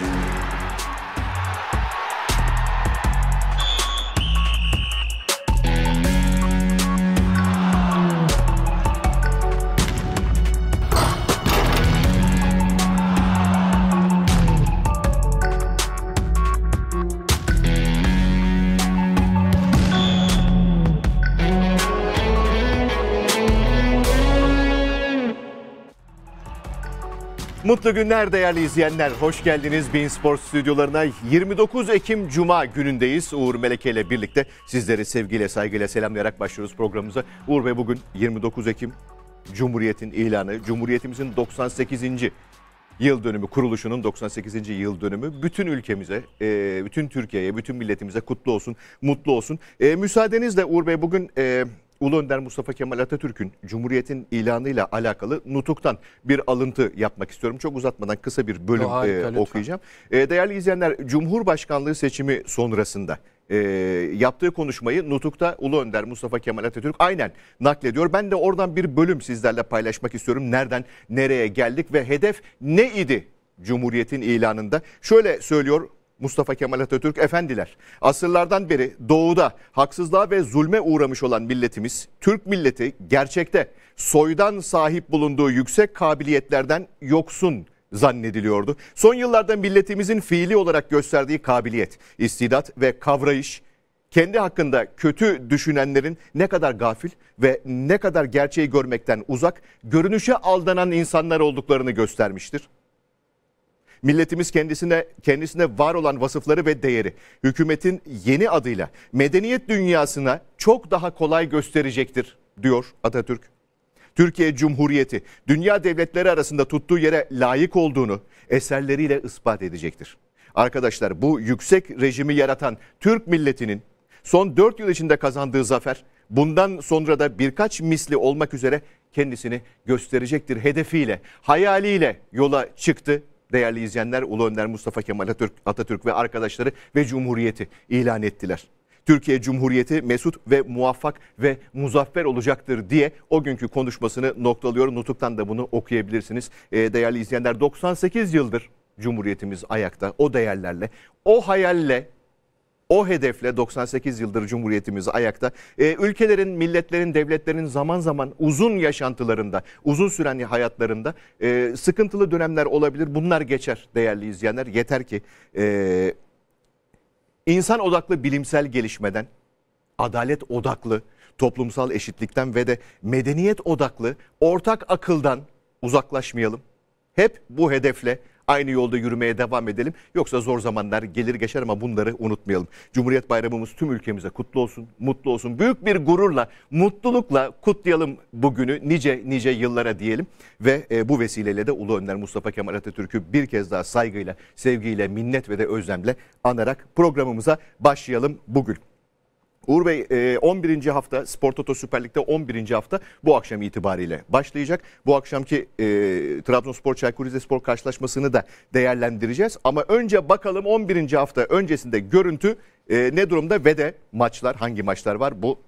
Thank you. Mutlu günler değerli izleyenler. Hoş geldiniz Bein Sports stüdyolarına. 29 Ekim Cuma günündeyiz. Uğur Meleke ile birlikte sizleri sevgiyle, saygıyla selamlayarak başlıyoruz programımıza. Uğur Bey bugün 29 Ekim Cumhuriyet'in ilanı, Cumhuriyetimizin 98. yıl dönümü, kuruluşunun 98. yıl dönümü bütün ülkemize, e, bütün Türkiye'ye, bütün milletimize kutlu olsun, mutlu olsun. E, müsaadenizle Uğur Bey bugün e, Ulu Önder Mustafa Kemal Atatürk'ün Cumhuriyet'in ilanıyla alakalı nutuktan bir alıntı yapmak istiyorum. Çok uzatmadan kısa bir bölüm e, harika, e, okuyacağım. E, değerli izleyenler Cumhurbaşkanlığı seçimi sonrasında e, yaptığı konuşmayı Nutuk'ta Ulu Önder Mustafa Kemal Atatürk aynen naklediyor. Ben de oradan bir bölüm sizlerle paylaşmak istiyorum. Nereden nereye geldik ve hedef ne idi Cumhuriyet'in ilanında? Şöyle söylüyor Mustafa Kemal Atatürk efendiler. Asırlardan beri doğuda haksızlığa ve zulme uğramış olan milletimiz, Türk milleti gerçekte soydan sahip bulunduğu yüksek kabiliyetlerden yoksun zannediliyordu. Son yıllarda milletimizin fiili olarak gösterdiği kabiliyet, istidat ve kavrayış kendi hakkında kötü düşünenlerin ne kadar gafil ve ne kadar gerçeği görmekten uzak, görünüşe aldanan insanlar olduklarını göstermiştir. Milletimiz kendisine kendisine var olan vasıfları ve değeri hükümetin yeni adıyla medeniyet dünyasına çok daha kolay gösterecektir diyor Atatürk. Türkiye Cumhuriyeti dünya devletleri arasında tuttuğu yere layık olduğunu eserleriyle ispat edecektir. Arkadaşlar bu yüksek rejimi yaratan Türk milletinin son 4 yıl içinde kazandığı zafer bundan sonra da birkaç misli olmak üzere kendisini gösterecektir hedefiyle, hayaliyle yola çıktı değerli izleyenler Ulu Önder Mustafa Kemal Atatürk, Atatürk ve arkadaşları ve Cumhuriyeti ilan ettiler. Türkiye Cumhuriyeti mesut ve muvaffak ve muzaffer olacaktır diye o günkü konuşmasını noktalıyor Nutuk'tan da bunu okuyabilirsiniz. E, değerli izleyenler 98 yıldır Cumhuriyetimiz ayakta o değerlerle, o hayalle o hedefle 98 yıldır Cumhuriyetimiz ayakta. E, ülkelerin, milletlerin, devletlerin zaman zaman uzun yaşantılarında, uzun süren hayatlarında e, sıkıntılı dönemler olabilir. Bunlar geçer değerli izleyenler. Yeter ki e, insan odaklı bilimsel gelişmeden, adalet odaklı, toplumsal eşitlikten ve de medeniyet odaklı ortak akıldan uzaklaşmayalım. Hep bu hedefle Aynı yolda yürümeye devam edelim. Yoksa zor zamanlar gelir geçer ama bunları unutmayalım. Cumhuriyet Bayramımız tüm ülkemize kutlu olsun, mutlu olsun. Büyük bir gururla, mutlulukla kutlayalım bugünü nice nice yıllara diyelim. Ve e, bu vesileyle de Ulu Önder Mustafa Kemal Atatürk'ü bir kez daha saygıyla, sevgiyle, minnet ve de özlemle anarak programımıza başlayalım bugün. Uğur Bey 11. E, hafta Spor Toto Süper Lig'de 11. hafta bu akşam itibariyle başlayacak. Bu akşamki e, Trabzonspor Çaykur Rizespor karşılaşmasını da değerlendireceğiz. Ama önce bakalım 11. hafta öncesinde görüntü e, ne durumda ve de maçlar hangi maçlar var bu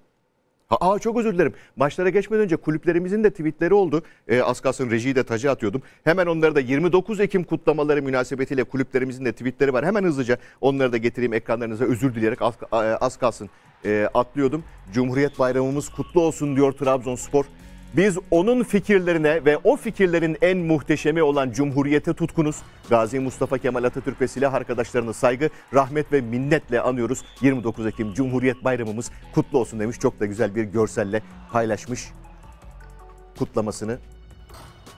Aa çok özür dilerim. Maçlara geçmeden önce kulüplerimizin de tweetleri oldu. E, az kalsın rejiyi de tacı atıyordum. Hemen onları da 29 Ekim kutlamaları münasebetiyle kulüplerimizin de tweetleri var. Hemen hızlıca onları da getireyim ekranlarınıza özür dileyerek az, az kalsın e, atlıyordum. Cumhuriyet bayramımız kutlu olsun diyor Trabzonspor. Biz onun fikirlerine ve o fikirlerin en muhteşemi olan Cumhuriyete tutkunuz. Gazi Mustafa Kemal Atatürk ve silah arkadaşlarını saygı, rahmet ve minnetle anıyoruz. 29 Ekim Cumhuriyet Bayramımız kutlu olsun demiş. Çok da güzel bir görselle paylaşmış kutlamasını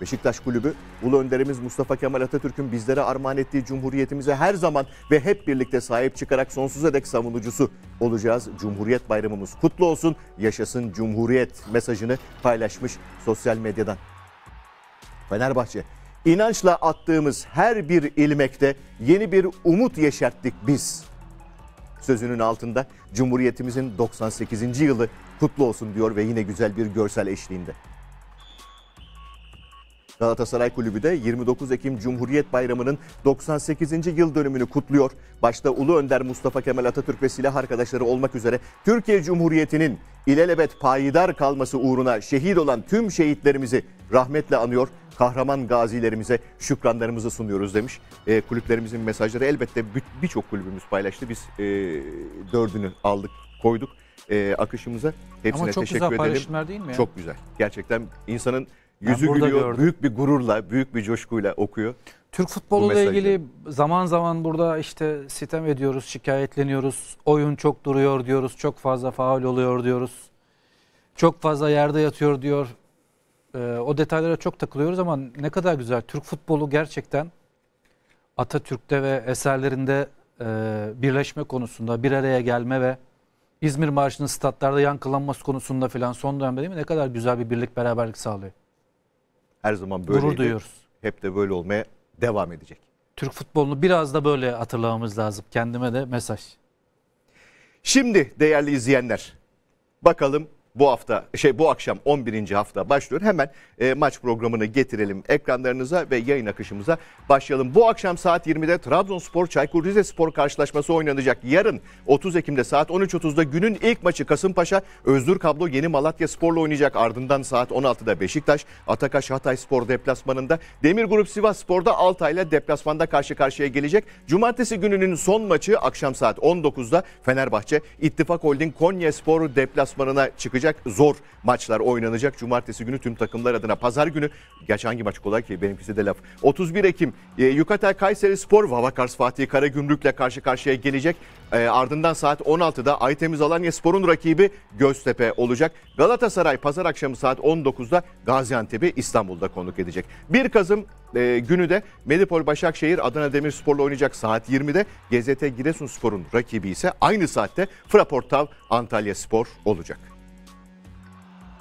Beşiktaş Kulübü, Ulu Önderimiz Mustafa Kemal Atatürk'ün bizlere armağan ettiği Cumhuriyetimize her zaman ve hep birlikte sahip çıkarak sonsuza dek savunucusu olacağız. Cumhuriyet bayramımız kutlu olsun, yaşasın Cumhuriyet mesajını paylaşmış sosyal medyadan. Fenerbahçe, inançla attığımız her bir ilmekte yeni bir umut yeşerttik biz. Sözünün altında Cumhuriyetimizin 98. yılı kutlu olsun diyor ve yine güzel bir görsel eşliğinde. Galatasaray Kulübü de 29 Ekim Cumhuriyet Bayramı'nın 98. yıl dönümünü kutluyor. Başta Ulu Önder Mustafa Kemal Atatürk ve silah arkadaşları olmak üzere Türkiye Cumhuriyeti'nin ilelebet payidar kalması uğruna şehit olan tüm şehitlerimizi rahmetle anıyor. Kahraman gazilerimize şükranlarımızı sunuyoruz demiş. E, kulüplerimizin mesajları elbette birçok kulübümüz paylaştı. Biz e, dördünü aldık, koyduk e, akışımıza. Hepsine Ama çok teşekkür güzel edelim. paylaşımlar değil mi? Ya? Çok güzel. Gerçekten insanın Yüzü burada gülüyor, gördüm. büyük bir gururla, büyük bir coşkuyla okuyor. Türk futboluyla ilgili zaman zaman burada işte sitem ediyoruz, şikayetleniyoruz. Oyun çok duruyor diyoruz, çok fazla faul oluyor diyoruz. Çok fazla yerde yatıyor diyor. Ee, o detaylara çok takılıyoruz ama ne kadar güzel. Türk futbolu gerçekten Atatürk'te ve eserlerinde e, birleşme konusunda bir araya gelme ve İzmir Marşı'nın statlarda yankılanması konusunda filan son dönemde değil mi? Ne kadar güzel bir birlik beraberlik sağlıyor her zaman böyle. Gurur duyuyoruz. Hep de böyle olmaya devam edecek. Türk futbolunu biraz da böyle hatırlamamız lazım. Kendime de mesaj. Şimdi değerli izleyenler bakalım bu hafta şey bu akşam 11. hafta başlıyor. Hemen e, maç programını getirelim ekranlarınıza ve yayın akışımıza başlayalım. Bu akşam saat 20'de Trabzonspor Çaykur Rizespor karşılaşması oynanacak. Yarın 30 Ekim'de saat 13.30'da günün ilk maçı Kasımpaşa Özgür Kablo Yeni Malatya Spor'la oynayacak. Ardından saat 16'da Beşiktaş Atakaş Hatay Spor deplasmanında Demir Grup Sivas Spor'da Altay'la deplasmanda karşı karşıya gelecek. Cumartesi gününün son maçı akşam saat 19'da Fenerbahçe İttifak Holding Konya Spor deplasmanına çıkacak oynanacak. Zor maçlar oynanacak. Cumartesi günü tüm takımlar adına. Pazar günü, geç hangi maç kolay ki benimkisi de laf. 31 Ekim e, Yukatel Kayseri Spor, Vavakars Fatih Karagümrük'le karşı karşıya gelecek. E, ardından saat 16'da Aytemiz Alanya Spor'un rakibi Göztepe olacak. Galatasaray pazar akşamı saat 19'da Gaziantep'i İstanbul'da konuk edecek. 1 Kasım e, günü de Medipol Başakşehir Adana Demirspor'la oynayacak saat 20'de. GZT Giresun Spor'un rakibi ise aynı saatte Fraport Tav Antalya Spor olacak.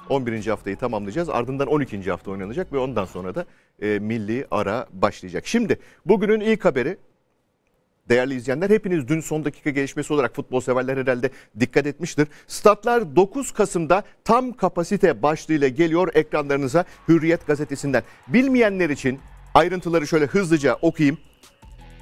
11. haftayı tamamlayacağız. Ardından 12. hafta oynanacak ve ondan sonra da e, milli ara başlayacak. Şimdi bugünün ilk haberi Değerli izleyenler hepiniz dün son dakika gelişmesi olarak futbol severler herhalde dikkat etmiştir. Statlar 9 Kasım'da tam kapasite başlığıyla geliyor ekranlarınıza Hürriyet gazetesinden. Bilmeyenler için ayrıntıları şöyle hızlıca okuyayım.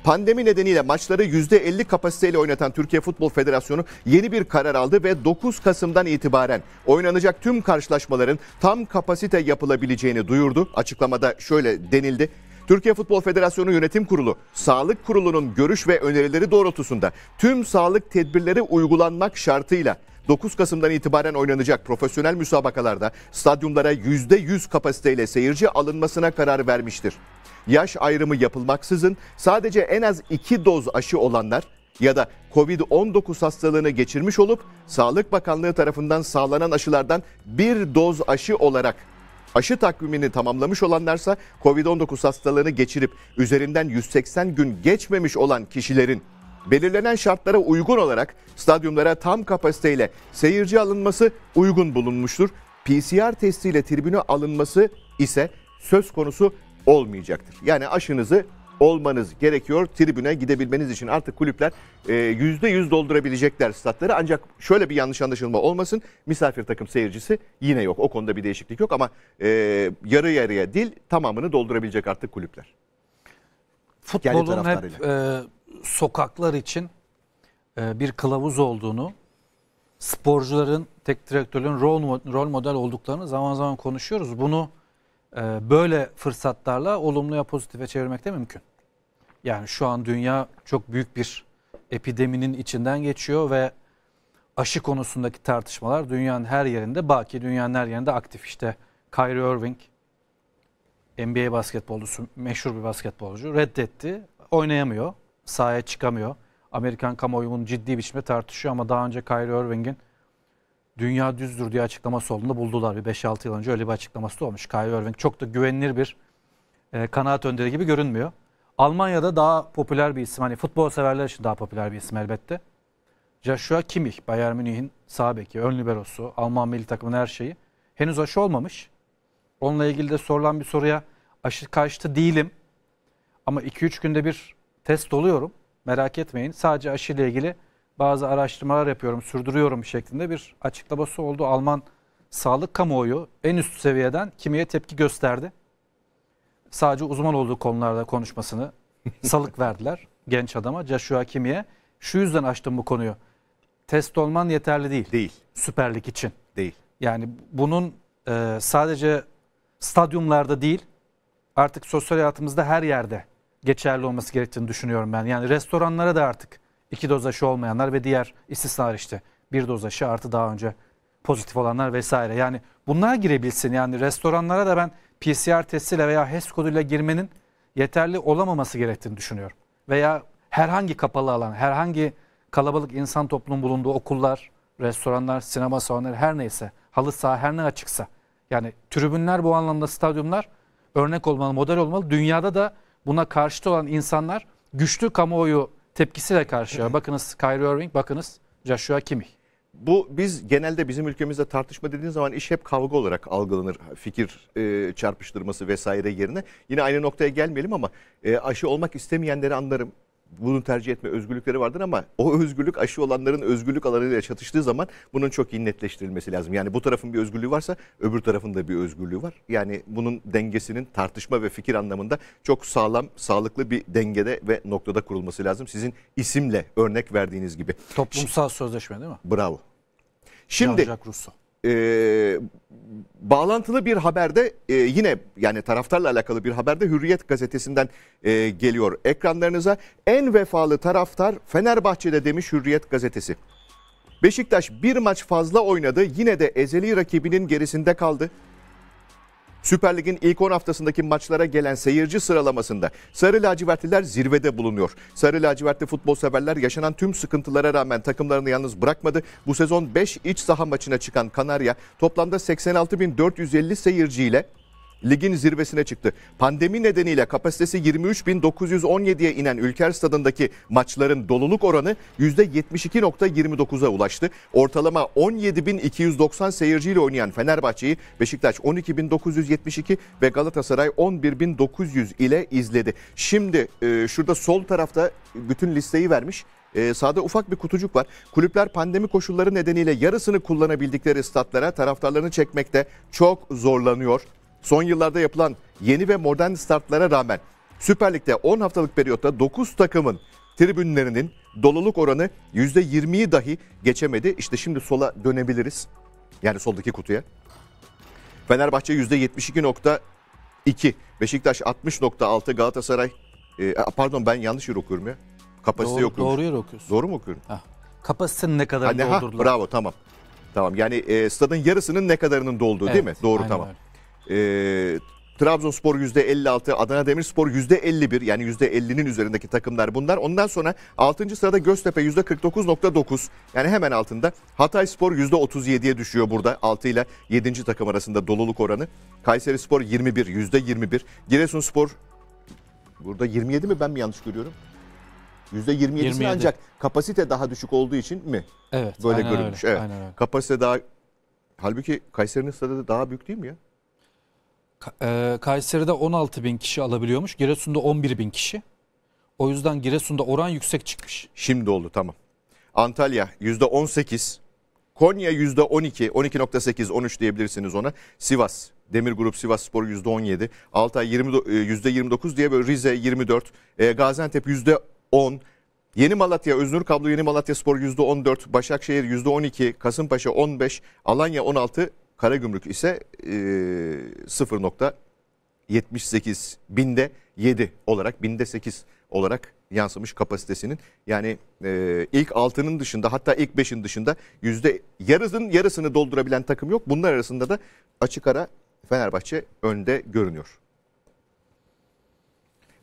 Pandemi nedeniyle maçları %50 kapasiteyle oynatan Türkiye Futbol Federasyonu yeni bir karar aldı ve 9 Kasım'dan itibaren oynanacak tüm karşılaşmaların tam kapasite yapılabileceğini duyurdu. Açıklamada şöyle denildi. Türkiye Futbol Federasyonu Yönetim Kurulu, Sağlık Kurulu'nun görüş ve önerileri doğrultusunda tüm sağlık tedbirleri uygulanmak şartıyla 9 Kasım'dan itibaren oynanacak profesyonel müsabakalarda stadyumlara %100 kapasiteyle seyirci alınmasına karar vermiştir yaş ayrımı yapılmaksızın sadece en az 2 doz aşı olanlar ya da COVID-19 hastalığını geçirmiş olup Sağlık Bakanlığı tarafından sağlanan aşılardan bir doz aşı olarak aşı takvimini tamamlamış olanlarsa COVID-19 hastalığını geçirip üzerinden 180 gün geçmemiş olan kişilerin belirlenen şartlara uygun olarak stadyumlara tam kapasiteyle seyirci alınması uygun bulunmuştur. PCR testiyle tribüne alınması ise söz konusu olmayacaktır. Yani aşınızı olmanız gerekiyor tribüne gidebilmeniz için. Artık kulüpler %100 e, doldurabilecekler statları ancak şöyle bir yanlış anlaşılma olmasın. Misafir takım seyircisi yine yok. O konuda bir değişiklik yok ama e, yarı yarıya dil tamamını doldurabilecek artık kulüpler. Futbolun hep e, sokaklar için e, bir kılavuz olduğunu, sporcuların, tek direktörlerin rol, rol model olduklarını zaman zaman konuşuyoruz. Bunu ee, böyle fırsatlarla olumluya pozitife çevirmek de mümkün. Yani şu an dünya çok büyük bir epideminin içinden geçiyor ve aşı konusundaki tartışmalar dünyanın her yerinde, baki dünyanın her yerinde aktif. İşte Kyrie Irving, NBA basketbolcusu, meşhur bir basketbolcu reddetti. Oynayamıyor, sahaya çıkamıyor. Amerikan kamuoyu bunu ciddi biçimde tartışıyor ama daha önce Kyrie Irving'in dünya düzdür diye açıklaması olduğunu buldular. Bir 5-6 yıl önce öyle bir açıklaması da olmuş. Kyrie Irving çok da güvenilir bir e, kanaat önderi gibi görünmüyor. Almanya'da daha popüler bir isim. Hani futbol severler için daha popüler bir isim elbette. Joshua Kimmich, Bayern Münih'in sağ beki, ön liberosu, Alman milli takımının her şeyi. Henüz aşı olmamış. Onunla ilgili de sorulan bir soruya aşı karşıtı değilim. Ama 2-3 günde bir test oluyorum. Merak etmeyin. Sadece aşı ile ilgili bazı araştırmalar yapıyorum, sürdürüyorum şeklinde bir açıklaması oldu. Alman sağlık kamuoyu en üst seviyeden kimiye tepki gösterdi. Sadece uzman olduğu konularda konuşmasını salık verdiler genç adama Joshua Kimi'ye. Şu yüzden açtım bu konuyu. Test olman yeterli değil. Değil. Süperlik için. Değil. Yani bunun e, sadece stadyumlarda değil artık sosyal hayatımızda her yerde geçerli olması gerektiğini düşünüyorum ben. Yani restoranlara da artık iki doz aşı olmayanlar ve diğer istisnalar işte. bir doz aşı artı daha önce pozitif olanlar vesaire. Yani bunlar girebilsin. Yani restoranlara da ben PCR testiyle veya HES koduyla girmenin yeterli olamaması gerektiğini düşünüyorum. Veya herhangi kapalı alan, herhangi kalabalık insan toplumun bulunduğu okullar, restoranlar, sinema salonları her neyse, halı saha her ne açıksa. Yani tribünler bu anlamda stadyumlar örnek olmalı, model olmalı. Dünyada da buna karşıt olan insanlar güçlü kamuoyu tepkisiyle karşıya. Bakınız Kyrie Irving, bakınız Joshua Kimmich. Bu biz genelde bizim ülkemizde tartışma dediğiniz zaman iş hep kavga olarak algılanır. Fikir e, çarpıştırması vesaire yerine. Yine aynı noktaya gelmeyelim ama e, aşı olmak istemeyenleri anlarım bunu tercih etme özgürlükleri vardır ama o özgürlük aşı olanların özgürlük alanıyla çatıştığı zaman bunun çok iyi netleştirilmesi lazım. Yani bu tarafın bir özgürlüğü varsa öbür tarafın da bir özgürlüğü var. Yani bunun dengesinin tartışma ve fikir anlamında çok sağlam, sağlıklı bir dengede ve noktada kurulması lazım. Sizin isimle örnek verdiğiniz gibi. Toplumsal sözleşme değil mi? Bravo. Şimdi Jean-Jacques e, bağlantılı bir haberde e, yine yani taraftarla alakalı bir haberde Hürriyet gazetesinden e, geliyor ekranlarınıza. En vefalı taraftar Fenerbahçe'de demiş Hürriyet gazetesi. Beşiktaş bir maç fazla oynadı yine de ezeli rakibinin gerisinde kaldı. Süper Lig'in ilk 10 haftasındaki maçlara gelen seyirci sıralamasında Sarı Lacivertliler zirvede bulunuyor. Sarı Lacivertli futbol severler yaşanan tüm sıkıntılara rağmen takımlarını yalnız bırakmadı. Bu sezon 5 iç saha maçına çıkan Kanarya toplamda 86.450 seyirciyle ligin zirvesine çıktı. Pandemi nedeniyle kapasitesi 23.917'ye inen Ülker Stadındaki maçların doluluk oranı %72.29'a ulaştı. Ortalama 17.290 seyirciyle oynayan Fenerbahçe'yi Beşiktaş 12.972 ve Galatasaray 11.900 ile izledi. Şimdi e, şurada sol tarafta bütün listeyi vermiş. E, sahada ufak bir kutucuk var. Kulüpler pandemi koşulları nedeniyle yarısını kullanabildikleri statlara taraftarlarını çekmekte çok zorlanıyor. Son yıllarda yapılan yeni ve modern startlara rağmen Süper Lig'de 10 haftalık periyotta 9 takımın tribünlerinin doluluk oranı %20'yi dahi geçemedi. İşte şimdi sola dönebiliriz. Yani soldaki kutuya. Fenerbahçe %72.2, Beşiktaş 60.6, Galatasaray e, pardon ben yanlış yer okuyorum ya. Kapasite doğru, okuyorum. Doğru yer okuyorsun. Doğru mu okuyorum? Heh. Kapasitenin ne kadarını doldurdular. Ha, bravo tamam. Tamam yani e, stadın yarısının ne kadarının dolduğu evet, değil mi? Doğru tamam. Öyle. E, Trabzonspor %56, Adana Demirspor %51 yani %50'nin üzerindeki takımlar bunlar. Ondan sonra 6. sırada Göztepe %49.9 yani hemen altında. Hatay Spor %37'ye düşüyor burada 6 ile 7. takım arasında doluluk oranı. Kayseri Spor 21, %21. Giresun Spor burada 27 mi ben mi yanlış görüyorum? %27'si 27. ancak kapasite daha düşük olduğu için mi? Evet. Böyle görünmüş. Öyle, evet. Kapasite daha Halbuki Kayseri'nin stadı daha büyük değil mi ya? E, Kayseri'de 16 bin kişi alabiliyormuş. Giresun'da 11 bin kişi. O yüzden Giresun'da oran yüksek çıkmış. Şimdi oldu tamam. Antalya %18, Konya %12, 12.8, 13 diyebilirsiniz ona. Sivas, Demir Grup Sivas Spor %17, Altay 20, %29 e, diye böyle Rize 24, e, Gaziantep %10, Yeni Malatya, Öznur Kablo Yeni Malatya Spor %14, Başakşehir %12, Kasımpaşa 15, Alanya 16, gümrük ise e, 0.78 binde 7 olarak binde 8 olarak yansımış kapasitesinin. Yani e, ilk 6'nın dışında hatta ilk 5'in dışında yüzde yarısının yarısını doldurabilen takım yok. Bunlar arasında da açık ara Fenerbahçe önde görünüyor.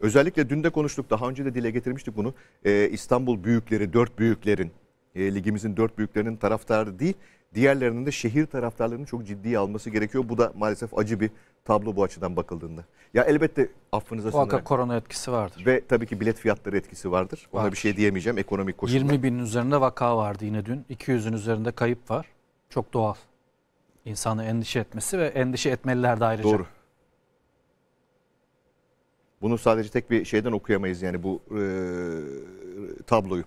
Özellikle dün de konuştuk, daha önce de dile getirmiştik bunu. Ee, İstanbul büyükleri, dört büyüklerin, e, ligimizin dört büyüklerinin taraftarı değil, Diğerlerinin de şehir taraftarlarının çok ciddiye alması gerekiyor. Bu da maalesef acı bir tablo bu açıdan bakıldığında. Ya elbette affınıza sığınarak. Muhakkak korona etkisi vardır. Ve tabii ki bilet fiyatları etkisi vardır. Ona vardır. bir şey diyemeyeceğim ekonomik koşullar. 20 binin üzerinde vaka vardı yine dün. 200'ün üzerinde kayıp var. Çok doğal. İnsanı endişe etmesi ve endişe etmeliler de ayrıca. Doğru. Bunu sadece tek bir şeyden okuyamayız yani bu e, tabloyu.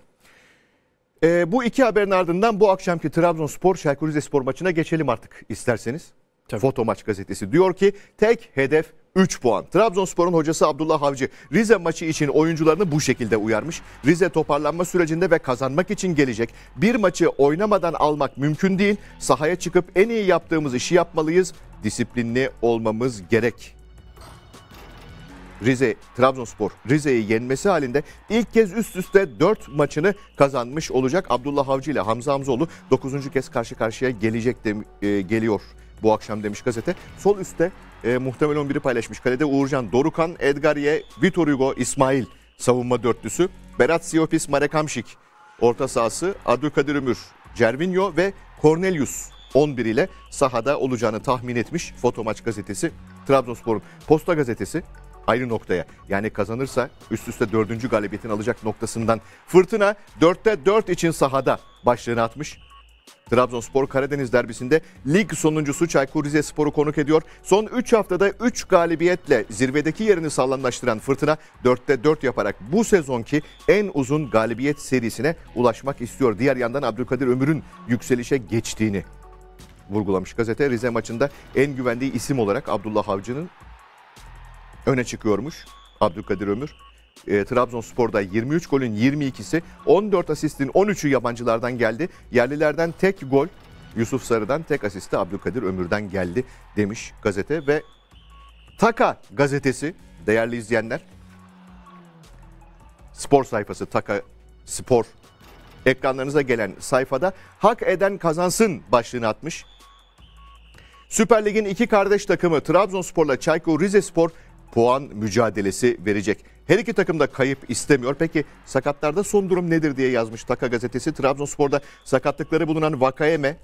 E, bu iki haberin ardından bu akşamki Trabzonspor Şalke Rizespor maçına geçelim artık isterseniz. Tabii. Foto Maç gazetesi diyor ki tek hedef 3 puan. Trabzonspor'un hocası Abdullah Avcı Rize maçı için oyuncularını bu şekilde uyarmış. Rize toparlanma sürecinde ve kazanmak için gelecek. Bir maçı oynamadan almak mümkün değil. Sahaya çıkıp en iyi yaptığımız işi yapmalıyız. Disiplinli olmamız gerek Rize, Trabzonspor Rize'yi yenmesi halinde ilk kez üst üste 4 maçını kazanmış olacak. Abdullah Avcı ile Hamza Hamzoğlu 9. kez karşı karşıya gelecek de, e, geliyor bu akşam demiş gazete. Sol üstte e, muhtemel 11'i paylaşmış. Kalede Uğurcan, Dorukan, Edgar Ye, Vitor Hugo, İsmail savunma dörtlüsü. Berat Siopis, Marek Hamşik orta sahası. Kadir Ömür, Cervinho ve Cornelius 11 ile sahada olacağını tahmin etmiş Foto Maç gazetesi. Trabzonspor'un Posta gazetesi ayrı noktaya. Yani kazanırsa üst üste dördüncü galibiyetini alacak noktasından. Fırtına dörtte dört için sahada başlığını atmış. Trabzonspor Karadeniz derbisinde lig sonuncusu Çaykur Rizespor'u konuk ediyor. Son 3 haftada 3 galibiyetle zirvedeki yerini sağlamlaştıran Fırtına 4'te 4 yaparak bu sezonki en uzun galibiyet serisine ulaşmak istiyor. Diğer yandan Abdülkadir Ömür'ün yükselişe geçtiğini vurgulamış gazete. Rize maçında en güvendiği isim olarak Abdullah Avcı'nın öne çıkıyormuş Abdülkadir Ömür. E, Trabzonspor'da 23 golün 22'si, 14 asistin 13'ü yabancılardan geldi. Yerlilerden tek gol Yusuf Sarı'dan, tek asisti Abdülkadir Ömür'den geldi demiş gazete ve Taka gazetesi değerli izleyenler spor sayfası Taka Spor ekranlarınıza gelen sayfada hak eden kazansın başlığını atmış. Süper Lig'in iki kardeş takımı Trabzonspor'la Çaykur Rizespor puan mücadelesi verecek. Her iki takım da kayıp istemiyor. Peki sakatlarda son durum nedir diye yazmış Taka gazetesi. Trabzonspor'da sakatlıkları bulunan Vakayeme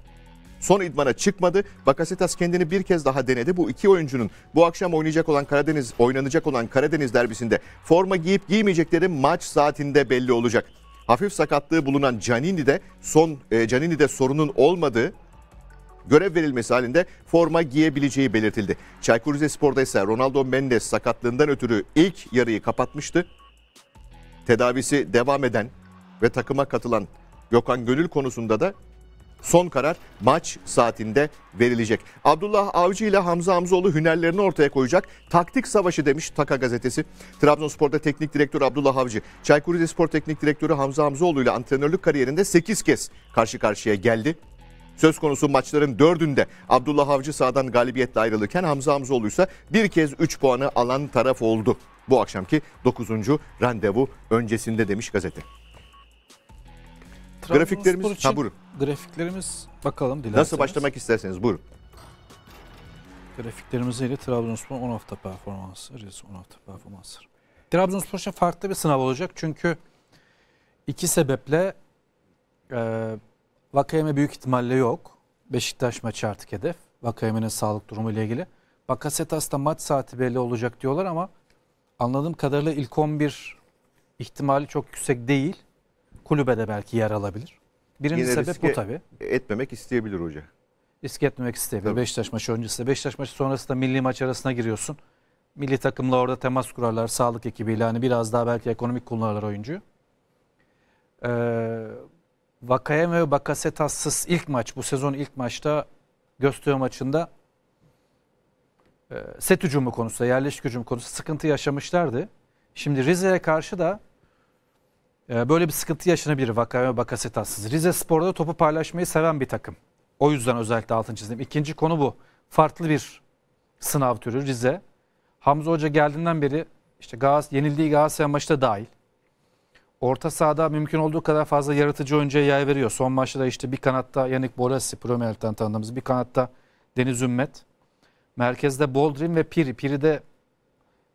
son idmana çıkmadı. Bakasetas kendini bir kez daha denedi. Bu iki oyuncunun bu akşam oynayacak olan Karadeniz oynanacak olan Karadeniz derbisinde forma giyip giymeyecekleri maç saatinde belli olacak. Hafif sakatlığı bulunan Canini de son e, Canini de sorunun olmadığı görev verilmesi halinde forma giyebileceği belirtildi. Çaykur Rizespor'da ise Ronaldo Mendes sakatlığından ötürü ilk yarıyı kapatmıştı. Tedavisi devam eden ve takıma katılan Gökhan Gönül konusunda da son karar maç saatinde verilecek. Abdullah Avcı ile Hamza Hamzoğlu hünerlerini ortaya koyacak. Taktik savaşı demiş Taka gazetesi. Trabzonspor'da teknik direktör Abdullah Avcı, Çaykur Rizespor teknik direktörü Hamza Hamzoğlu ile antrenörlük kariyerinde 8 kez karşı karşıya geldi. Söz konusu maçların dördünde Abdullah Avcı sağdan galibiyetle ayrılırken Hamza Hamzoğlu ise bir kez 3 puanı alan taraf oldu. Bu akşamki 9. randevu öncesinde demiş gazete. Grafiklerimiz, için ha, buyurun. grafiklerimiz bakalım dilerseniz. Nasıl başlamak isterseniz buyurun. Grafiklerimiz ile Trabzonspor 10 hafta performansı, Rize 10 hafta performansı. Trabzonspor için farklı bir sınav olacak çünkü iki sebeple e, Vakayeme büyük ihtimalle yok. Beşiktaş maçı artık hedef. Vakayeme'nin sağlık durumu ile ilgili. Bakasetas'ta maç saati belli olacak diyorlar ama anladığım kadarıyla ilk 11 ihtimali çok yüksek değil. Kulübede belki yer alabilir. Birinci Yine sebep bu tabii. Etmemek isteyebilir hoca. Risk etmemek isteyebilir. Tabii. Beşiktaş maçı öncesi de. Beşiktaş maçı sonrasında milli maç arasına giriyorsun. Milli takımla orada temas kurarlar. Sağlık ekibiyle hani biraz daha belki ekonomik kullanırlar oyuncuyu. Ee, Vakaya ve Bakasetas'sız ilk maç bu sezon ilk maçta Göztepe maçında e, set hücumu konusunda, yerleşik hücum konusunda sıkıntı yaşamışlardı. Şimdi Rize'ye karşı da e, böyle bir sıkıntı yaşanabilir Vakaya ve Bakasetas'sız. Rize Spor'da topu paylaşmayı seven bir takım. O yüzden özellikle altın çizdim. İkinci konu bu. Farklı bir sınav türü Rize. Hamza Hoca geldiğinden beri işte Gaz, yenildiği Galatasaray maçı da dahil. Orta sahada mümkün olduğu kadar fazla yaratıcı oyuncuya yay veriyor. Son maçta da işte bir kanatta Yannick Borassi, Premier Lig'den tanıdığımız bir kanatta Deniz Ümmet. Merkezde Boldrin ve Piri. Piri de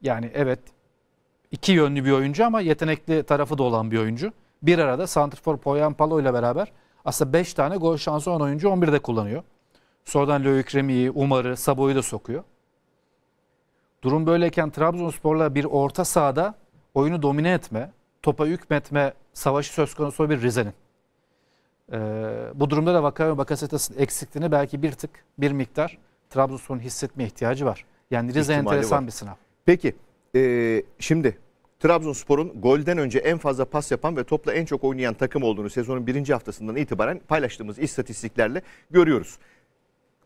yani evet iki yönlü bir oyuncu ama yetenekli tarafı da olan bir oyuncu. Bir arada Santrfor Poyampalo ile beraber aslında 5 tane gol şansı olan oyuncu 11'de kullanıyor. Sonradan Loic Remi'yi, Umar'ı, Sabo'yu da sokuyor. Durum böyleyken Trabzonspor'la bir orta sahada oyunu domine etme, topa hükmetme savaşı söz konusu olabilir Rize'nin. Ee, bu durumda da Vakayama Bakasetas'ın eksikliğini belki bir tık, bir miktar Trabzonspor'un hissetme ihtiyacı var. Yani Rize İhtimali enteresan var. bir sınav. Peki, ee, şimdi Trabzonspor'un golden önce en fazla pas yapan ve topla en çok oynayan takım olduğunu sezonun birinci haftasından itibaren paylaştığımız istatistiklerle görüyoruz.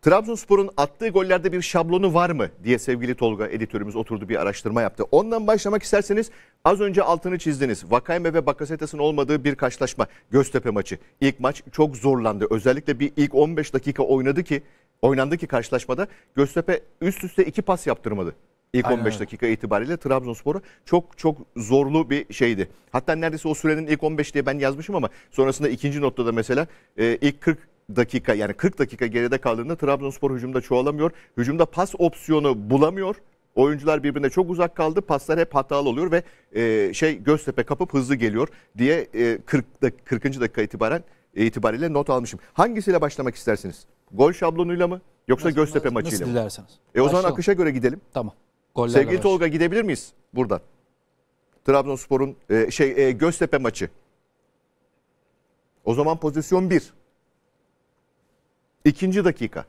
Trabzonspor'un attığı gollerde bir şablonu var mı diye sevgili Tolga editörümüz oturdu bir araştırma yaptı. Ondan başlamak isterseniz az önce altını çizdiniz. Vakayme ve Bakasetas'ın olmadığı bir karşılaşma Göztepe maçı. İlk maç çok zorlandı. Özellikle bir ilk 15 dakika oynadı ki oynandı ki karşılaşmada Göztepe üst üste iki pas yaptırmadı. İlk Aynen. 15 dakika itibariyle Trabzonspora çok çok zorlu bir şeydi. Hatta neredeyse o sürenin ilk 15 diye ben yazmışım ama sonrasında ikinci notta da mesela e, ilk 40 dakika yani 40 dakika geride kaldığında Trabzonspor hücumda çoğalamıyor. Hücumda pas opsiyonu bulamıyor. Oyuncular birbirine çok uzak kaldı. Paslar hep hatalı oluyor ve e, şey Göztepe kapıp hızlı geliyor diye e, 40 40. dakika itibaren itibariyle not almışım. Hangisiyle başlamak istersiniz? Gol şablonuyla mı yoksa nasıl, Göztepe nasıl, maçıyla nasıl mı? dilerseniz. E o zaman akışa göre gidelim. Tamam. Gollerle Sevgili başlayalım. Tolga gidebilir miyiz buradan? Trabzonspor'un e, şey e, Göztepe maçı. O zaman pozisyon 1. İkinci dakika.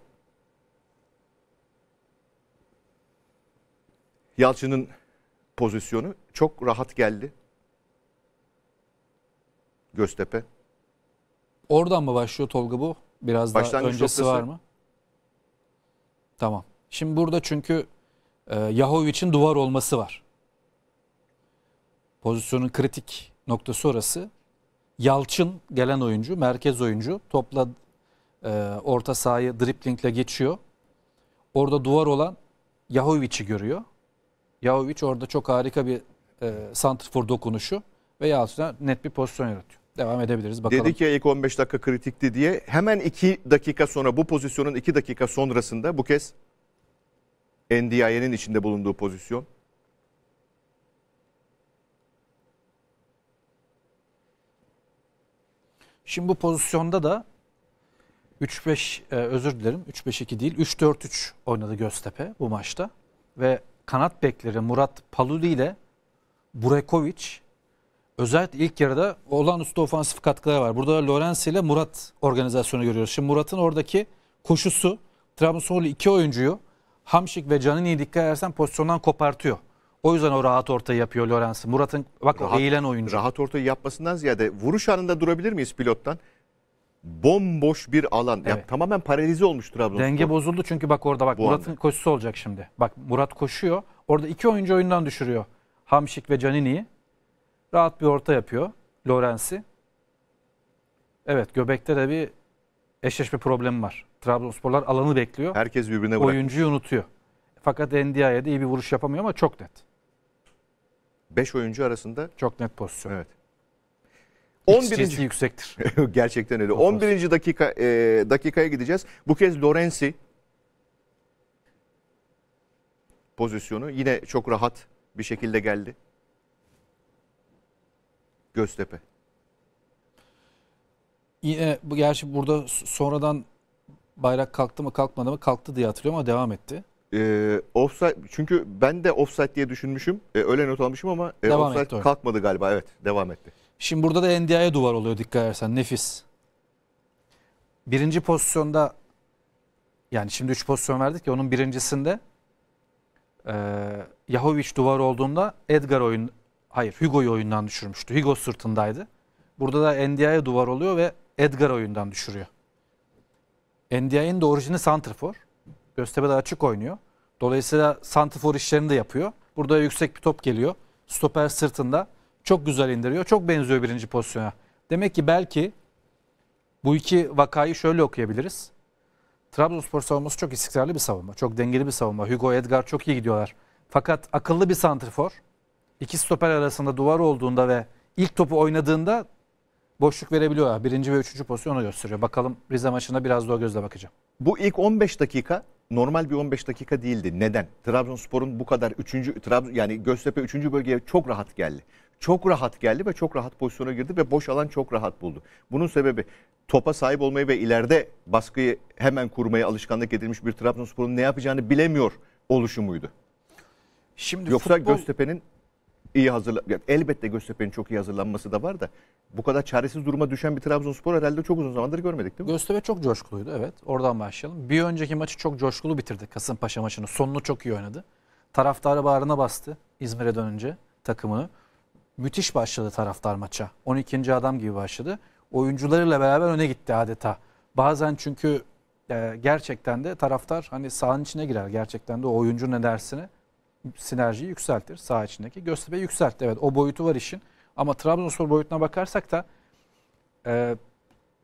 Yalçın'ın pozisyonu çok rahat geldi. Göztepe. Oradan mı başlıyor Tolga bu? Biraz daha öncesi noktası. var mı? Tamam. Şimdi burada çünkü e, Yahovic'in duvar olması var. Pozisyonun kritik noktası orası. Yalçın gelen oyuncu, merkez oyuncu topla e, orta sahayı driplingle geçiyor. Orada duvar olan Yahovic'i görüyor. Yahovic orada çok harika bir e, santrfor dokunuşu ve Yalçın'a net bir pozisyon yaratıyor. Devam edebiliriz bakalım. Dedik ya ilk 15 dakika kritikti diye. Hemen 2 dakika sonra bu pozisyonun 2 dakika sonrasında bu kez Ndiaye'nin içinde bulunduğu pozisyon. Şimdi bu pozisyonda da 3-5 e, özür dilerim 3-5-2 değil 3-4-3 oynadı Göztepe bu maçta. Ve kanat bekleri Murat Paluli ile Burekovic özellikle ilk yarıda olağanüstü ofansif katkıları var. Burada Lorenz ile Murat organizasyonu görüyoruz. Şimdi Murat'ın oradaki koşusu Trabzonlu iki oyuncuyu Hamşik ve Canini'yi dikkat edersen pozisyondan kopartıyor. O yüzden o rahat ortayı yapıyor Lorenz'i. Murat'ın bak rahat, eğilen oyuncu. Rahat ortayı yapmasından ziyade vuruş anında durabilir miyiz pilottan? bomboş bir alan. Evet. Ya, tamamen paralize olmuş Trabzonspor. Denge bozuldu çünkü bak orada bak Bu Murat'ın koşusu olacak şimdi. Bak Murat koşuyor. Orada iki oyuncu oyundan düşürüyor. Hamşik ve Canini'yi. Rahat bir orta yapıyor. Lorenzi. Evet göbekte de bir eşleşme problemi var. Trabzonsporlar alanı bekliyor. Herkes birbirine bırakmış. Oyuncuyu unutuyor. Fakat Endia'ya iyi bir vuruş yapamıyor ama çok net. Beş oyuncu arasında. Çok net pozisyon. Evet. 11. yüksektir. Gerçekten öyle. 11. dakika e, dakikaya gideceğiz. Bu kez Lorenzi pozisyonu yine çok rahat bir şekilde geldi. Göztepe. Yine bu gerçi burada sonradan bayrak kalktı mı kalkmadı mı kalktı diye hatırlıyorum ama devam etti. Ee, offside çünkü ben de offside diye düşünmüşüm. Ee, öyle not almışım ama e, devam offside etti, kalkmadı galiba. Evet, devam etti. Şimdi burada da NDI'ye duvar oluyor dikkat edersen nefis. Birinci pozisyonda yani şimdi üç pozisyon verdik ya onun birincisinde e, Yahovic duvar olduğunda Edgar oyun hayır Hugo'yu oyundan düşürmüştü. Hugo sırtındaydı. Burada da NDI'ye duvar oluyor ve Edgar oyundan düşürüyor. NDI'nin de orijini Santrfor. Göztepe'de açık oynuyor. Dolayısıyla Santrfor işlerini de yapıyor. Burada yüksek bir top geliyor. Stoper sırtında. Çok güzel indiriyor. Çok benziyor birinci pozisyona. Demek ki belki bu iki vakayı şöyle okuyabiliriz. Trabzonspor savunması çok istikrarlı bir savunma. Çok dengeli bir savunma. Hugo Edgar çok iyi gidiyorlar. Fakat akıllı bir santrifor. iki stoper arasında duvar olduğunda ve ilk topu oynadığında boşluk verebiliyorlar. Birinci ve üçüncü pozisyonu gösteriyor. Bakalım Rize maçında biraz daha gözle bakacağım. Bu ilk 15 dakika normal bir 15 dakika değildi. Neden? Trabzonspor'un bu kadar 3. Trabzon yani Göztepe 3. bölgeye çok rahat geldi çok rahat geldi ve çok rahat pozisyona girdi ve boş alan çok rahat buldu. Bunun sebebi topa sahip olmayı ve ileride baskıyı hemen kurmaya alışkanlık edilmiş bir Trabzonspor'un ne yapacağını bilemiyor oluşumuydu. Şimdi Yoksa futbol... Göztepe'nin iyi hazırlan elbette Göztepe'nin çok iyi hazırlanması da var da bu kadar çaresiz duruma düşen bir Trabzonspor herhalde çok uzun zamandır görmedik değil mi? Göztepe çok coşkuluydu evet. Oradan başlayalım. Bir önceki maçı çok coşkulu bitirdi Kasımpaşa maçını. Sonunu çok iyi oynadı. Taraftarı bağrına bastı İzmir'e dönünce takımını müthiş başladı taraftar maça. 12. adam gibi başladı. Oyuncularıyla beraber öne gitti adeta. Bazen çünkü e, gerçekten de taraftar hani sahanın içine girer. Gerçekten de o oyuncu ne dersini sinerjiyi yükseltir saha içindeki. Göztepe yükseltti evet o boyutu var işin. Ama Trabzonspor boyutuna bakarsak da e,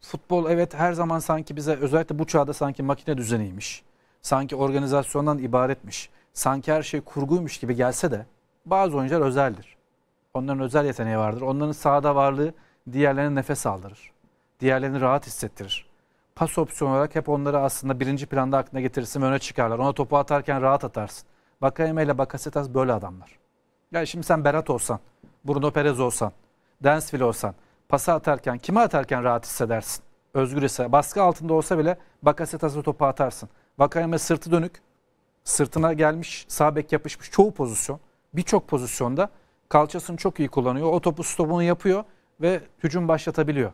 futbol evet her zaman sanki bize özellikle bu çağda sanki makine düzeniymiş. Sanki organizasyondan ibaretmiş. Sanki her şey kurguymuş gibi gelse de bazı oyuncular özeldir. Onların özel yeteneği vardır. Onların sahada varlığı diğerlerine nefes aldırır. Diğerlerini rahat hissettirir. Pas opsiyon olarak hep onları aslında birinci planda aklına getirirsin öne çıkarlar. Ona topu atarken rahat atarsın. Bakayeme ile Bakasetas böyle adamlar. Yani şimdi sen Berat olsan, Bruno Perez olsan, Densville olsan, pası atarken, kime atarken rahat hissedersin? Özgür ise baskı altında olsa bile Bakasetas'a topu atarsın. Bakayeme sırtı dönük, sırtına gelmiş, sağ bek yapışmış çoğu pozisyon, birçok pozisyonda kalçasını çok iyi kullanıyor. O topu stopunu yapıyor ve hücum başlatabiliyor.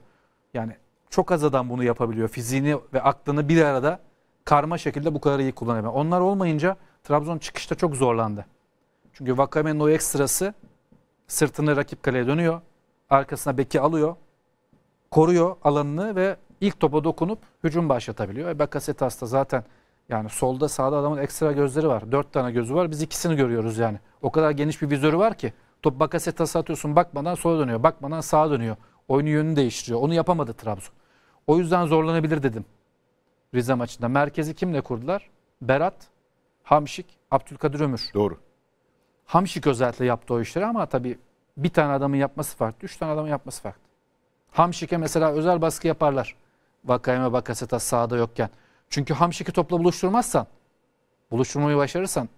Yani çok az adam bunu yapabiliyor. Fiziğini ve aklını bir arada karma şekilde bu kadar iyi kullanabiliyor. Onlar olmayınca Trabzon çıkışta çok zorlandı. Çünkü Vakame'nin o ekstrası sırtını rakip kaleye dönüyor. Arkasına beki alıyor. Koruyor alanını ve ilk topa dokunup hücum başlatabiliyor. E Bakasetas da zaten yani solda sağda adamın ekstra gözleri var. Dört tane gözü var. Biz ikisini görüyoruz yani. O kadar geniş bir vizörü var ki. Top Bakas'e tası atıyorsun bakmadan sola dönüyor. Bakmadan sağa dönüyor. Oyunu yönünü değiştiriyor. Onu yapamadı Trabzon. O yüzden zorlanabilir dedim. Rize maçında. Merkezi kimle kurdular? Berat, Hamşik, Abdülkadir Ömür. Doğru. Hamşik özellikle yaptı o işleri ama tabii bir tane adamın yapması farklı, üç tane adamın yapması farklı. Hamşik'e mesela özel baskı yaparlar. Vakayeme Bakaseta sağda yokken. Çünkü Hamşik'i topla buluşturmazsan, buluşturmayı başarırsan,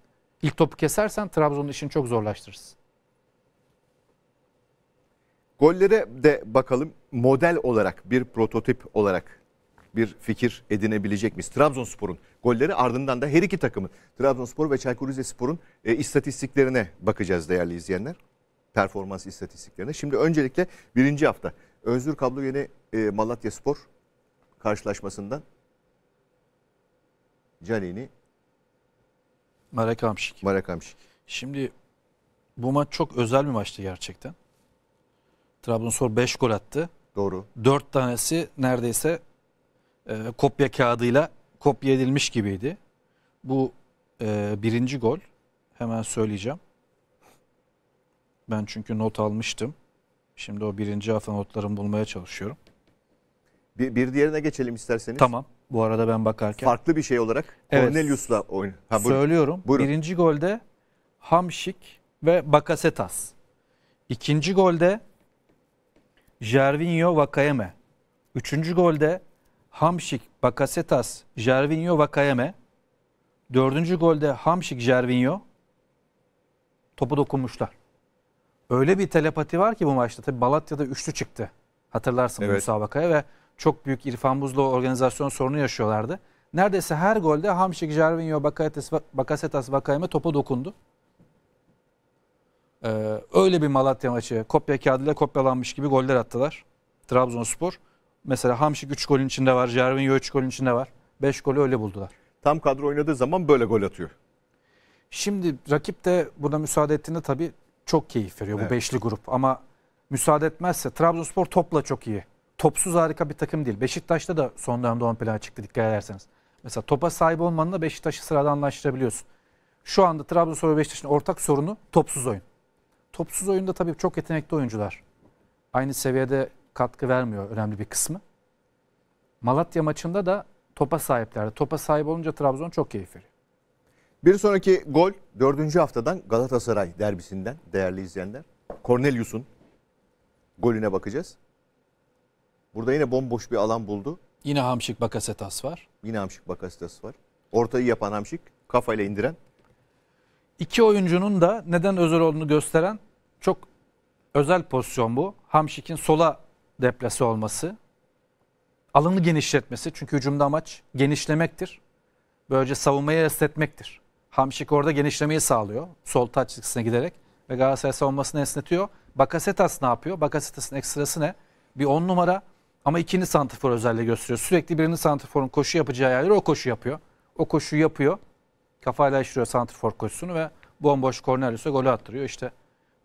ilk topu kesersen Trabzon'un işini çok zorlaştırırsın. Gollere de bakalım model olarak bir prototip olarak bir fikir edinebilecek miyiz? Trabzonspor'un golleri ardından da her iki takımın Trabzonspor ve Çaykur Rizespor'un e, istatistiklerine bakacağız değerli izleyenler. Performans istatistiklerine. Şimdi öncelikle birinci hafta Özgür Kablo yeni e, Malatya Spor karşılaşmasından Canini Marek Amşik Marek Amşik Şimdi bu maç çok özel bir maçtı gerçekten. Trabzonspor 5 gol attı. Doğru. 4 tanesi neredeyse e, kopya kağıdıyla kopya edilmiş gibiydi. Bu e, birinci gol. Hemen söyleyeceğim. Ben çünkü not almıştım. Şimdi o birinci hafta notlarımı bulmaya çalışıyorum. Bir, bir diğerine geçelim isterseniz. Tamam. Bu arada ben bakarken. Farklı bir şey olarak evet. Cornelius'la oyun. Ha, buyurun. Söylüyorum. Buyurun. Birinci golde Hamşik ve Bakasetas. İkinci golde Jervinho Vakayeme. Üçüncü golde Hamşik, Bakasetas, Jervinho Vakayeme. Dördüncü golde Hamşik, Jervinho. Topu dokunmuşlar. Öyle bir telepati var ki bu maçta. Tabii Malatya'da üçlü çıktı. Hatırlarsın evet. müsabakaya ve çok büyük İrfan Buzlu organizasyon sorunu yaşıyorlardı. Neredeyse her golde Hamşik, Jervinho, Bakasetas, Vakayeme topa dokundu. Ee, öyle bir Malatya maçı kopya kağıdıyla kopyalanmış gibi goller attılar. Trabzonspor. Mesela Hamşik 3 golün içinde var. Jervinho 3 golün içinde var. 5 golü öyle buldular. Tam kadro oynadığı zaman böyle gol atıyor. Şimdi rakip de buna müsaade ettiğinde tabii çok keyif veriyor evet. bu beşli grup. Ama müsaade etmezse Trabzonspor topla çok iyi. Topsuz harika bir takım değil. Beşiktaş'ta da son dönemde ön plana çıktı dikkat ederseniz. Mesela topa sahip olmanla Beşiktaş'ı sıradanlaştırabiliyorsun. Şu anda Trabzonspor ve Beşiktaş'ın ortak sorunu topsuz oyun. Topsuz oyunda tabii çok yetenekli oyuncular. Aynı seviyede katkı vermiyor önemli bir kısmı. Malatya maçında da topa sahiplerdi. Topa sahip olunca Trabzon çok keyif veriyor. Bir sonraki gol dördüncü haftadan Galatasaray derbisinden değerli izleyenler. Cornelius'un golüne bakacağız. Burada yine bomboş bir alan buldu. Yine Hamşik Bakasetas var. Yine Hamşik Bakasetas var. Ortayı yapan Hamşik, kafayla indiren. İki oyuncunun da neden özel olduğunu gösteren çok özel pozisyon bu. Hamşik'in sola deplase olması. Alanı genişletmesi. Çünkü hücumda amaç genişlemektir. Böylece savunmayı esnetmektir. Hamşik orada genişlemeyi sağlıyor. Sol taç çizgisine giderek. Ve Galatasaray savunmasını esnetiyor. Bakasetas ne yapıyor? Bakasetas'ın ekstrası ne? Bir on numara ama ikinci santifor özelliği gösteriyor. Sürekli birinci santiforun koşu yapacağı yerlere o koşu yapıyor. O koşu yapıyor. Kafayla işliyor santifor koşusunu ve bomboş Cornelius'a golü attırıyor. İşte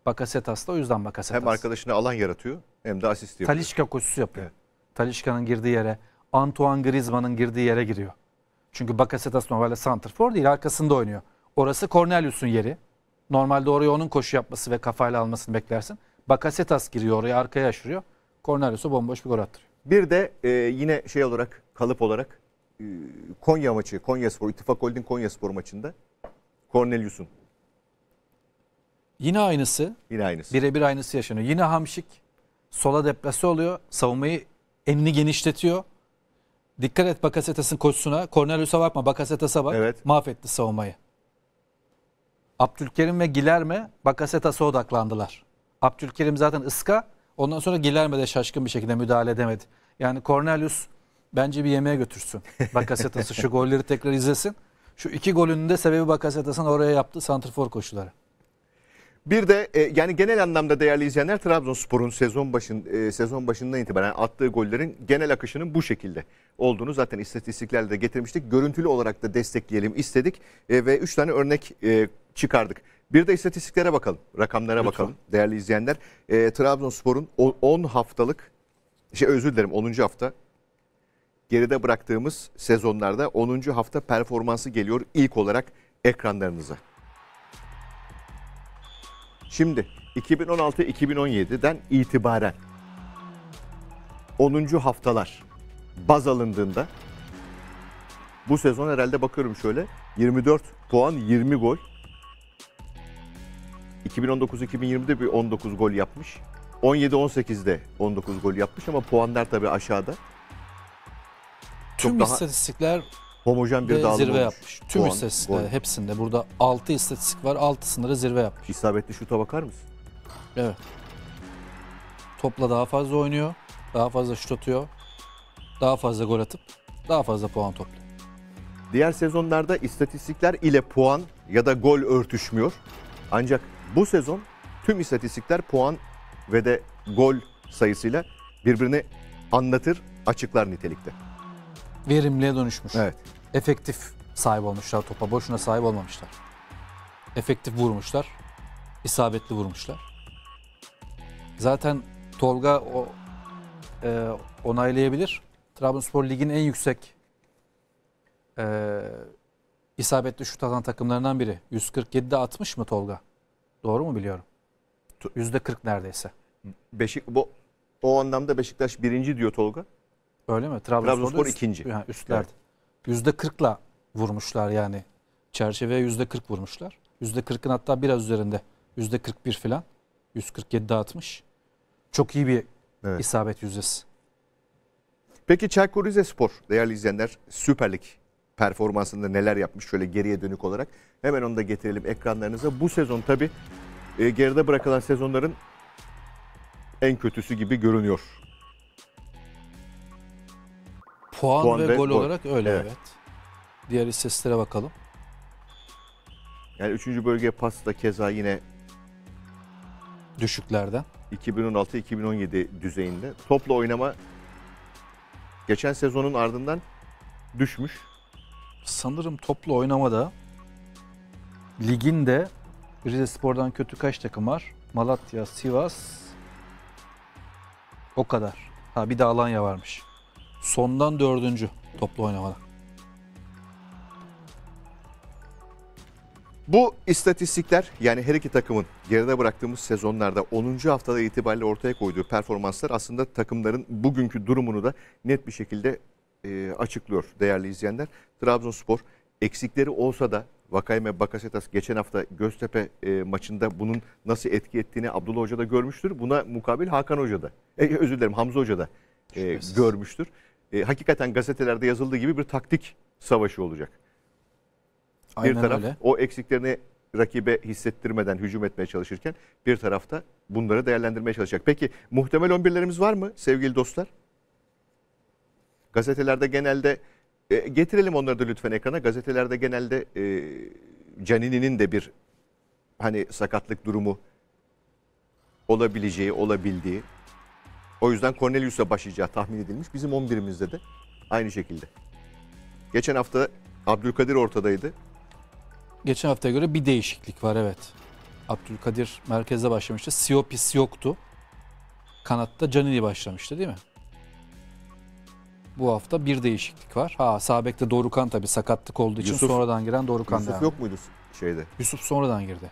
Bakasetas da o yüzden Bakasetas. Hem arkadaşına alan yaratıyor hem de asist yapıyor. Talişka koşusu yapıyor. Evet. Talişka'nın girdiği yere, Antoine Griezmann'ın girdiği yere giriyor. Çünkü Bakasetas normalde santrfor değil arkasında oynuyor. Orası Cornelius'un yeri. Normalde oraya onun koşu yapması ve kafayla almasını beklersin. Bakasetas giriyor oraya arkaya aşırıyor. Cornelius'a bomboş bir gol attırıyor. Bir de e, yine şey olarak kalıp olarak e, Konya maçı, Konya Spor, İttifak Holding Konya Spor maçında Cornelius'un Yine aynısı. Yine aynısı. Birebir aynısı yaşanıyor. Yine Hamşik sola deplase oluyor. Savunmayı enini genişletiyor. Dikkat et Bakasetas'ın koşusuna. Cornelius'a bakma Bakasetas'a bak. Evet. Mahvetti savunmayı. Abdülkerim ve Gilerme Bakasetas'a odaklandılar. Abdülkerim zaten ıska. Ondan sonra Gilerme de şaşkın bir şekilde müdahale edemedi. Yani Cornelius bence bir yemeğe götürsün Bakasetas'ı. Şu golleri tekrar izlesin. Şu iki golünün de sebebi Bakasetas'ın oraya yaptığı santrfor koşuları. Bir de e, yani genel anlamda değerli izleyenler Trabzonspor'un sezon başın e, sezon başından itibaren attığı gollerin genel akışının bu şekilde olduğunu zaten istatistiklerle de getirmiştik. Görüntülü olarak da destekleyelim istedik e, ve 3 tane örnek e, çıkardık. Bir de istatistiklere bakalım, rakamlara Lütfen. bakalım değerli izleyenler. E, Trabzonspor'un 10 haftalık şey özür dilerim 10. hafta geride bıraktığımız sezonlarda 10. hafta performansı geliyor ilk olarak ekranlarınıza. Şimdi 2016-2017'den itibaren 10. haftalar baz alındığında bu sezon herhalde bakıyorum şöyle 24 puan 20 gol. 2019-2020'de bir 19 gol yapmış. 17-18'de 19 gol yapmış ama puanlar tabii aşağıda. Tüm daha... istatistikler homojen bir dağılım zirve olmuş. yapmış. Tüm Puan, hepsinde burada 6 istatistik var. 6'sında da zirve yapmış. İsabetli şuta bakar mısın? Evet. Topla daha fazla oynuyor. Daha fazla şut atıyor. Daha fazla gol atıp daha fazla puan topluyor. Diğer sezonlarda istatistikler ile puan ya da gol örtüşmüyor. Ancak bu sezon tüm istatistikler puan ve de gol sayısıyla birbirini anlatır, açıklar nitelikte verimliye dönüşmüş. Evet. Efektif sahip olmuşlar topa. Boşuna sahip olmamışlar. Efektif vurmuşlar. isabetli vurmuşlar. Zaten Tolga o e, onaylayabilir. Trabzonspor ligin en yüksek e, isabetli şut atan takımlarından biri. 147'de 60 mı Tolga? Doğru mu biliyorum? %40 neredeyse. Beşik, bu, o anlamda Beşiktaş birinci diyor Tolga. Öyle mi? Trabzonspor, Trabzonspor üst, ikinci. Yani üstlerdi. Yüzde evet. kırkla vurmuşlar yani. Çerçeveye yüzde kırk vurmuşlar. Yüzde kırkın hatta biraz üzerinde. Yüzde kırk bir filan. 147 dağıtmış. Çok iyi bir evet. isabet yüzdesi. Peki Çaykur Rizespor değerli izleyenler Süper Lig performansında neler yapmış şöyle geriye dönük olarak. Hemen onu da getirelim ekranlarınıza. Bu sezon tabi e, geride bırakılan sezonların en kötüsü gibi görünüyor Puan, Puan ve, ve gol, gol olarak öyle evet. evet. Diğer istatistiklere bakalım. Yani 3. bölge pas da keza yine düşüklerden. 2016-2017 düzeyinde. Topla oynama geçen sezonun ardından düşmüş. Sanırım topla oynamada ligin de Rize Spor'dan kötü kaç takım var? Malatya, Sivas o kadar. Ha bir de Alanya varmış. Sondan dördüncü toplu oynamada. Bu istatistikler yani her iki takımın geride bıraktığımız sezonlarda 10. haftada itibariyle ortaya koyduğu performanslar aslında takımların bugünkü durumunu da net bir şekilde e, açıklıyor değerli izleyenler. Trabzonspor eksikleri olsa da Vakayme Bakasetas geçen hafta Göztepe e, maçında bunun nasıl etki ettiğini Abdullah Hoca da görmüştür. Buna mukabil Hakan Hoca da, e, özür dilerim Hamza Hoca da e, Şüphesiz. görmüştür e, hakikaten gazetelerde yazıldığı gibi bir taktik savaşı olacak. Aynen bir taraf öyle. o eksiklerini rakibe hissettirmeden hücum etmeye çalışırken bir tarafta bunları değerlendirmeye çalışacak. Peki muhtemel 11'lerimiz var mı sevgili dostlar? Gazetelerde genelde e, getirelim onları da lütfen ekrana. Gazetelerde genelde e, Canini'nin de bir hani sakatlık durumu olabileceği, olabildiği o yüzden Cornelius'la başlayacağı tahmin edilmiş. Bizim 11'imizde de aynı şekilde. Geçen hafta Abdülkadir ortadaydı. Geçen haftaya göre bir değişiklik var evet. Abdülkadir merkezde başlamıştı. Siopis yoktu. Kanatta Canini başlamıştı değil mi? Bu hafta bir değişiklik var. Ha Sabek'te Dorukan tabi sakatlık olduğu için Yusuf- sonradan giren Dorukan. Yusuf yok muydu şeyde? Yusuf sonradan girdi.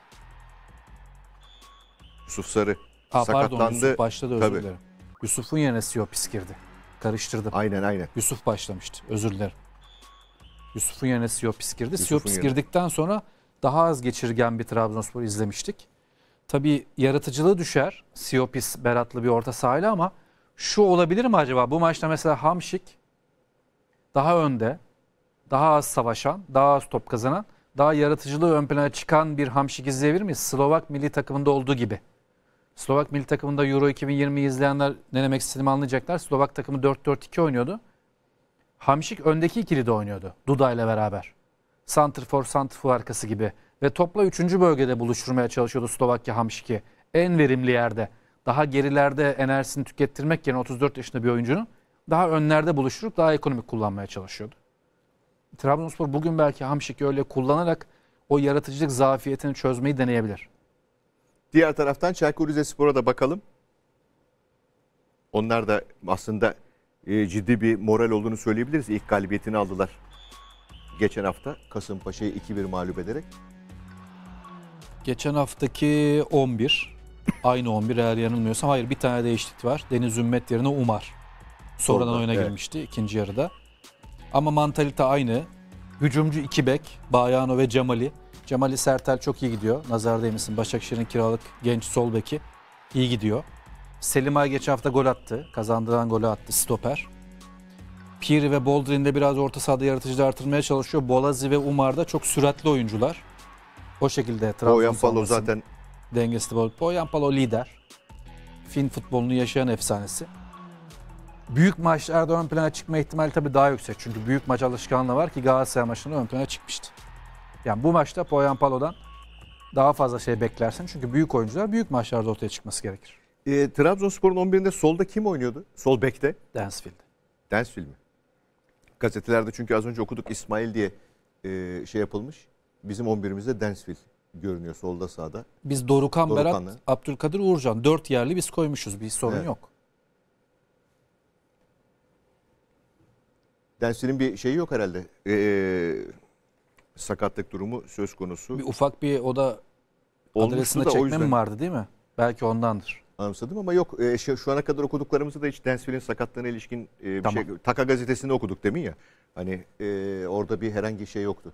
Yusuf Sarı Ha, pardon, Yusuf başladı özür Tabii. dilerim. Yusuf'un yerine Siopis e girdi. Karıştırdım. Aynen aynen. Yusuf başlamıştı. Özür dilerim. Yusuf'un yerine Siopis e girdi. E Yusuf'un Siopis girdikten sonra daha az geçirgen bir Trabzonspor izlemiştik. Tabii yaratıcılığı düşer. Siopis Beratlı bir orta sahayla ama şu olabilir mi acaba? Bu maçta mesela Hamşik daha önde, daha az savaşan, daha az top kazanan, daha yaratıcılığı ön plana çıkan bir Hamşik izleyebilir miyiz? Slovak milli takımında olduğu gibi. Slovak milli takımında Euro 2020 izleyenler ne demek istediğimi anlayacaklar. Slovak takımı 4-4-2 oynuyordu. Hamşik öndeki ikili de oynuyordu Duda ile beraber. Santrfor, Santrfor arkası gibi. Ve topla 3. bölgede buluşturmaya çalışıyordu Slovakya Hamşik'i. En verimli yerde. Daha gerilerde enerjisini tükettirmek yerine 34 yaşında bir oyuncunun daha önlerde buluşturup daha ekonomik kullanmaya çalışıyordu. Trabzonspor bugün belki Hamşik'i öyle kullanarak o yaratıcılık zafiyetini çözmeyi deneyebilir. Diğer taraftan Çaykur Rizespor'a da bakalım. Onlar da aslında e, ciddi bir moral olduğunu söyleyebiliriz. İlk galibiyetini aldılar geçen hafta Kasımpaşa'yı 2-1 mağlup ederek. Geçen haftaki 11 aynı 11 eğer yanılmıyorsam hayır bir tane değişiklik var. Deniz Ümmet yerine Umar sonradan Sonra, oyuna evet. girmişti ikinci yarıda. Ama mantalite aynı. Hücumcu iki bek Bayano ve Cemali. Cemali Sertel çok iyi gidiyor. Nazar değmesin. Başakşehir'in kiralık genç sol beki iyi gidiyor. Selim Ay geçen hafta gol attı. Kazandıran golü attı. Stoper. Piri ve Boldrin de biraz orta sahada yaratıcılığı artırmaya çalışıyor. Bolazi ve Umar da çok süratli oyuncular. O şekilde Trabzon Palo zaten dengesi de Boyan Palo lider. Fin futbolunu yaşayan efsanesi. Büyük maçlarda ön plana çıkma ihtimali tabii daha yüksek. Çünkü büyük maç alışkanlığı var ki Galatasaray maçında ön plana çıkmıştı. Yani bu maçta Poyan Palo'dan daha fazla şey beklersin. Çünkü büyük oyuncular büyük maçlarda ortaya çıkması gerekir. E, Trabzonspor'un 11'inde solda kim oynuyordu? Sol bekte? Densfield. Densfield mi? Gazetelerde çünkü az önce okuduk İsmail diye e, şey yapılmış. Bizim 11'imizde Densfield görünüyor solda sağda. Biz Dorukan, Dorukan Berat, Abdülkadir Uğurcan dört yerli biz koymuşuz. Bir sorun evet. yok. Densfield'in bir şeyi yok herhalde. Eee sakatlık durumu söz konusu. Bir ufak bir o da Olmuştu çekme yüzden... mi vardı değil mi? Belki ondandır. Anımsadım ama yok e, şu, ana kadar okuduklarımızı da hiç Densville'in sakatlığına ilişkin e, bir tamam. şey. Taka gazetesinde okuduk demin ya. Hani e, orada bir herhangi şey yoktu.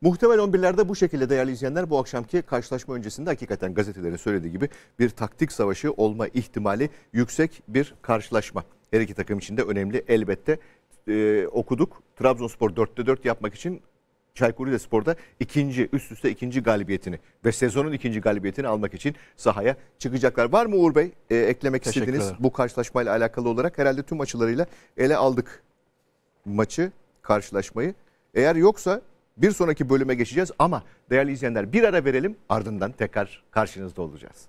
Muhtemel 11'lerde bu şekilde değerli izleyenler bu akşamki karşılaşma öncesinde hakikaten gazetelerin söylediği gibi bir taktik savaşı olma ihtimali yüksek bir karşılaşma. Her iki takım için de önemli elbette. Ee, okuduk. Trabzonspor 4'te 4 yapmak için Çaykur Rizespor'da ikinci üst üste ikinci galibiyetini ve sezonun ikinci galibiyetini almak için sahaya çıkacaklar. Var mı Uğur Bey e, eklemek istediğiniz bu karşılaşmayla alakalı olarak herhalde tüm açılarıyla ele aldık maçı, karşılaşmayı. Eğer yoksa bir sonraki bölüme geçeceğiz ama değerli izleyenler bir ara verelim ardından tekrar karşınızda olacağız.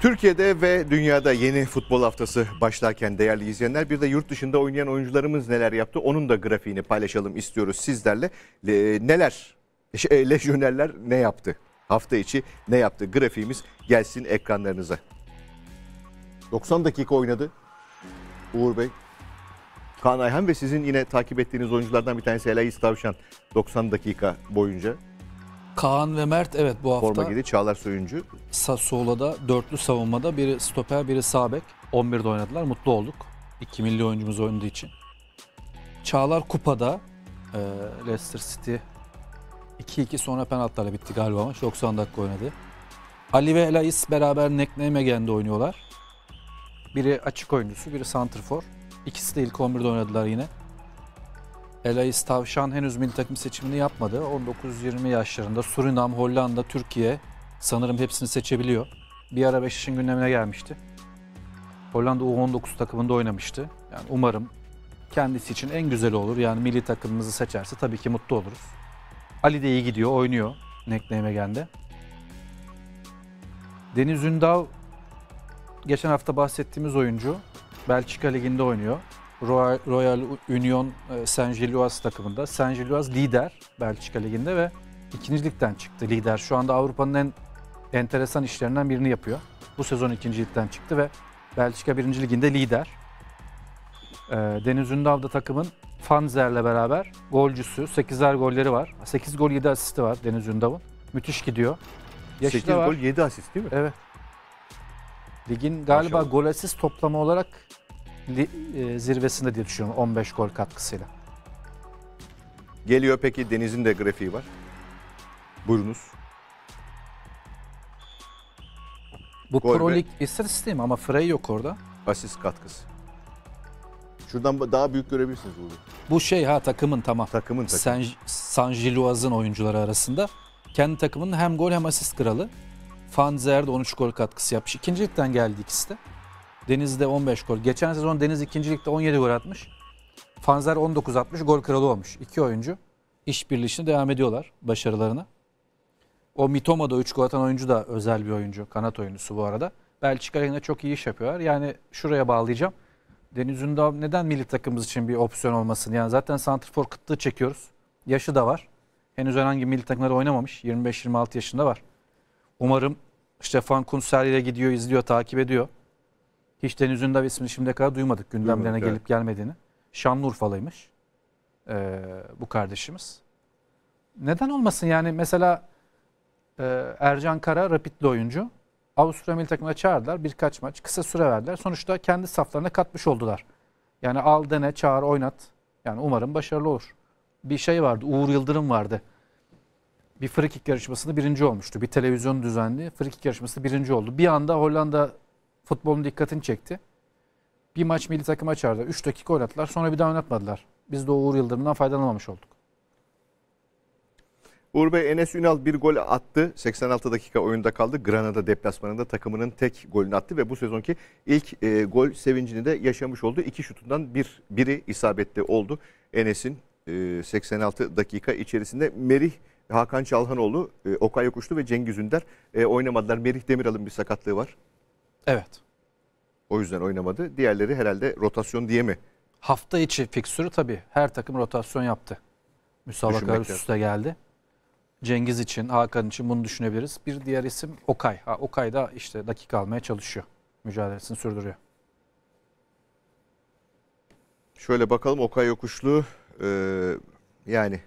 Türkiye'de ve dünyada yeni futbol haftası başlarken değerli izleyenler bir de yurt dışında oynayan oyuncularımız neler yaptı onun da grafiğini paylaşalım istiyoruz sizlerle. E, neler şey, e, lejyonerler ne yaptı? Hafta içi ne yaptı? Grafiğimiz gelsin ekranlarınıza. 90 dakika oynadı Uğur Bey. Kaan Ayhan ve sizin yine takip ettiğiniz oyunculardan bir tanesi Elayiz Tavşan 90 dakika boyunca Kaan ve Mert evet bu hafta. Forma giydi Çağlar Soyuncu. Sassuolo'da dörtlü savunmada biri stoper biri sağ bek. 11'de oynadılar mutlu olduk. İki milli oyuncumuz oynadığı için. Çağlar Kupa'da e, Leicester City 2-2 sonra penaltılarla bitti galiba ama 90 dakika oynadı. Ali ve Elais beraber Neknemegen'de oynuyorlar. Biri açık oyuncusu, biri santrfor. İkisi de ilk 11'de oynadılar yine. Elias Tavşan henüz milli takım seçimini yapmadı. 19-20 yaşlarında Surinam, Hollanda, Türkiye sanırım hepsini seçebiliyor. Bir ara Beşiktaş'ın gündemine gelmişti. Hollanda U19 takımında oynamıştı. Yani umarım kendisi için en güzel olur. Yani milli takımımızı seçerse tabii ki mutlu oluruz. Ali de iyi gidiyor, oynuyor Nickname Deniz Ündav geçen hafta bahsettiğimiz oyuncu Belçika Ligi'nde oynuyor. Royal, Union e, Saint-Gilloise takımında. Saint-Gilloise lider Belçika Ligi'nde ve ikincilikten çıktı lider. Şu anda Avrupa'nın en enteresan işlerinden birini yapıyor. Bu sezon ikincilikten çıktı ve Belçika birinci Ligi'nde lider. E, Deniz Ündal da takımın Fanzer'le beraber golcüsü. 8'er golleri var. 8 gol 7 asisti var Deniz Ündal'ın. Müthiş gidiyor. Yaşı 8 gol var. 7 asist değil mi? Evet. Ligin galiba Maşallah. gol asist toplama olarak li, e, zirvesinde diye düşünüyorum 15 gol katkısıyla. Geliyor peki Deniz'in de grafiği var. Buyurunuz. Bu gol Pro istatistiği mi ama Frey yok orada. Asist katkısı. Şuradan daha büyük görebilirsiniz burada. Bu şey ha takımın tamam. Takımın takım. San, San oyuncuları arasında. Kendi takımının hem gol hem asist kralı. Van Zer de 13 gol katkısı yapmış. İkinci ligden geldi ikisi de. Deniz'de 15 gol. Geçen sezon Deniz 2. Lig'de 17 gol atmış. Fanzer 19 atmış. Gol kralı olmuş. İki oyuncu işbirliğine devam ediyorlar başarılarına. O Mitoma da 3 gol atan oyuncu da özel bir oyuncu. Kanat oyuncusu bu arada. Belçika yine çok iyi iş yapıyorlar. Yani şuraya bağlayacağım. Deniz Ündal neden milli takımımız için bir opsiyon olmasın? Yani zaten santrfor kıtlığı çekiyoruz. Yaşı da var. Henüz herhangi milli takımlarda oynamamış. 25-26 yaşında var. Umarım Stefan Kunsel ile gidiyor, izliyor, takip ediyor. Hiç Deniz de ismini şimdiye kadar duymadık gündemlerine Duymadık, gelip gelmediğini. Şanlıurfalıymış e, bu kardeşimiz. Neden olmasın yani mesela e, Ercan Kara rapidli oyuncu. Avusturya milli takımına çağırdılar birkaç maç kısa süre verdiler. Sonuçta kendi saflarına katmış oldular. Yani al dene çağır oynat. Yani umarım başarılı olur. Bir şey vardı Uğur Yıldırım vardı. Bir frikik yarışmasında birinci olmuştu. Bir televizyon düzenli frikik yarışmasında birinci oldu. Bir anda Hollanda futbolun dikkatini çekti. Bir maç milli takıma çağırdı. 3 dakika oynattılar. Sonra bir daha oynatmadılar. Biz de Uğur Yıldırım'dan faydalanamamış olduk. Uğur Bey Enes Ünal bir gol attı. 86 dakika oyunda kaldı. Granada deplasmanında takımının tek golünü attı ve bu sezonki ilk e, gol sevincini de yaşamış oldu. İki şutundan bir, biri isabetli oldu. Enes'in e, 86 dakika içerisinde Merih Hakan Çalhanoğlu, e, Okay Yokuşlu ve Cengiz Ünder e, oynamadılar. Merih Demiral'ın bir sakatlığı var. Evet. O yüzden oynamadı. Diğerleri herhalde rotasyon diye mi? Hafta içi fiksürü tabii her takım rotasyon yaptı. Müsabakalar üst üste geldi. Cengiz için, Hakan için bunu düşünebiliriz. Bir diğer isim Okay. Ha, Okay da işte dakika almaya çalışıyor. Mücadelesini sürdürüyor. Şöyle bakalım Okay Yokuşlu e, yani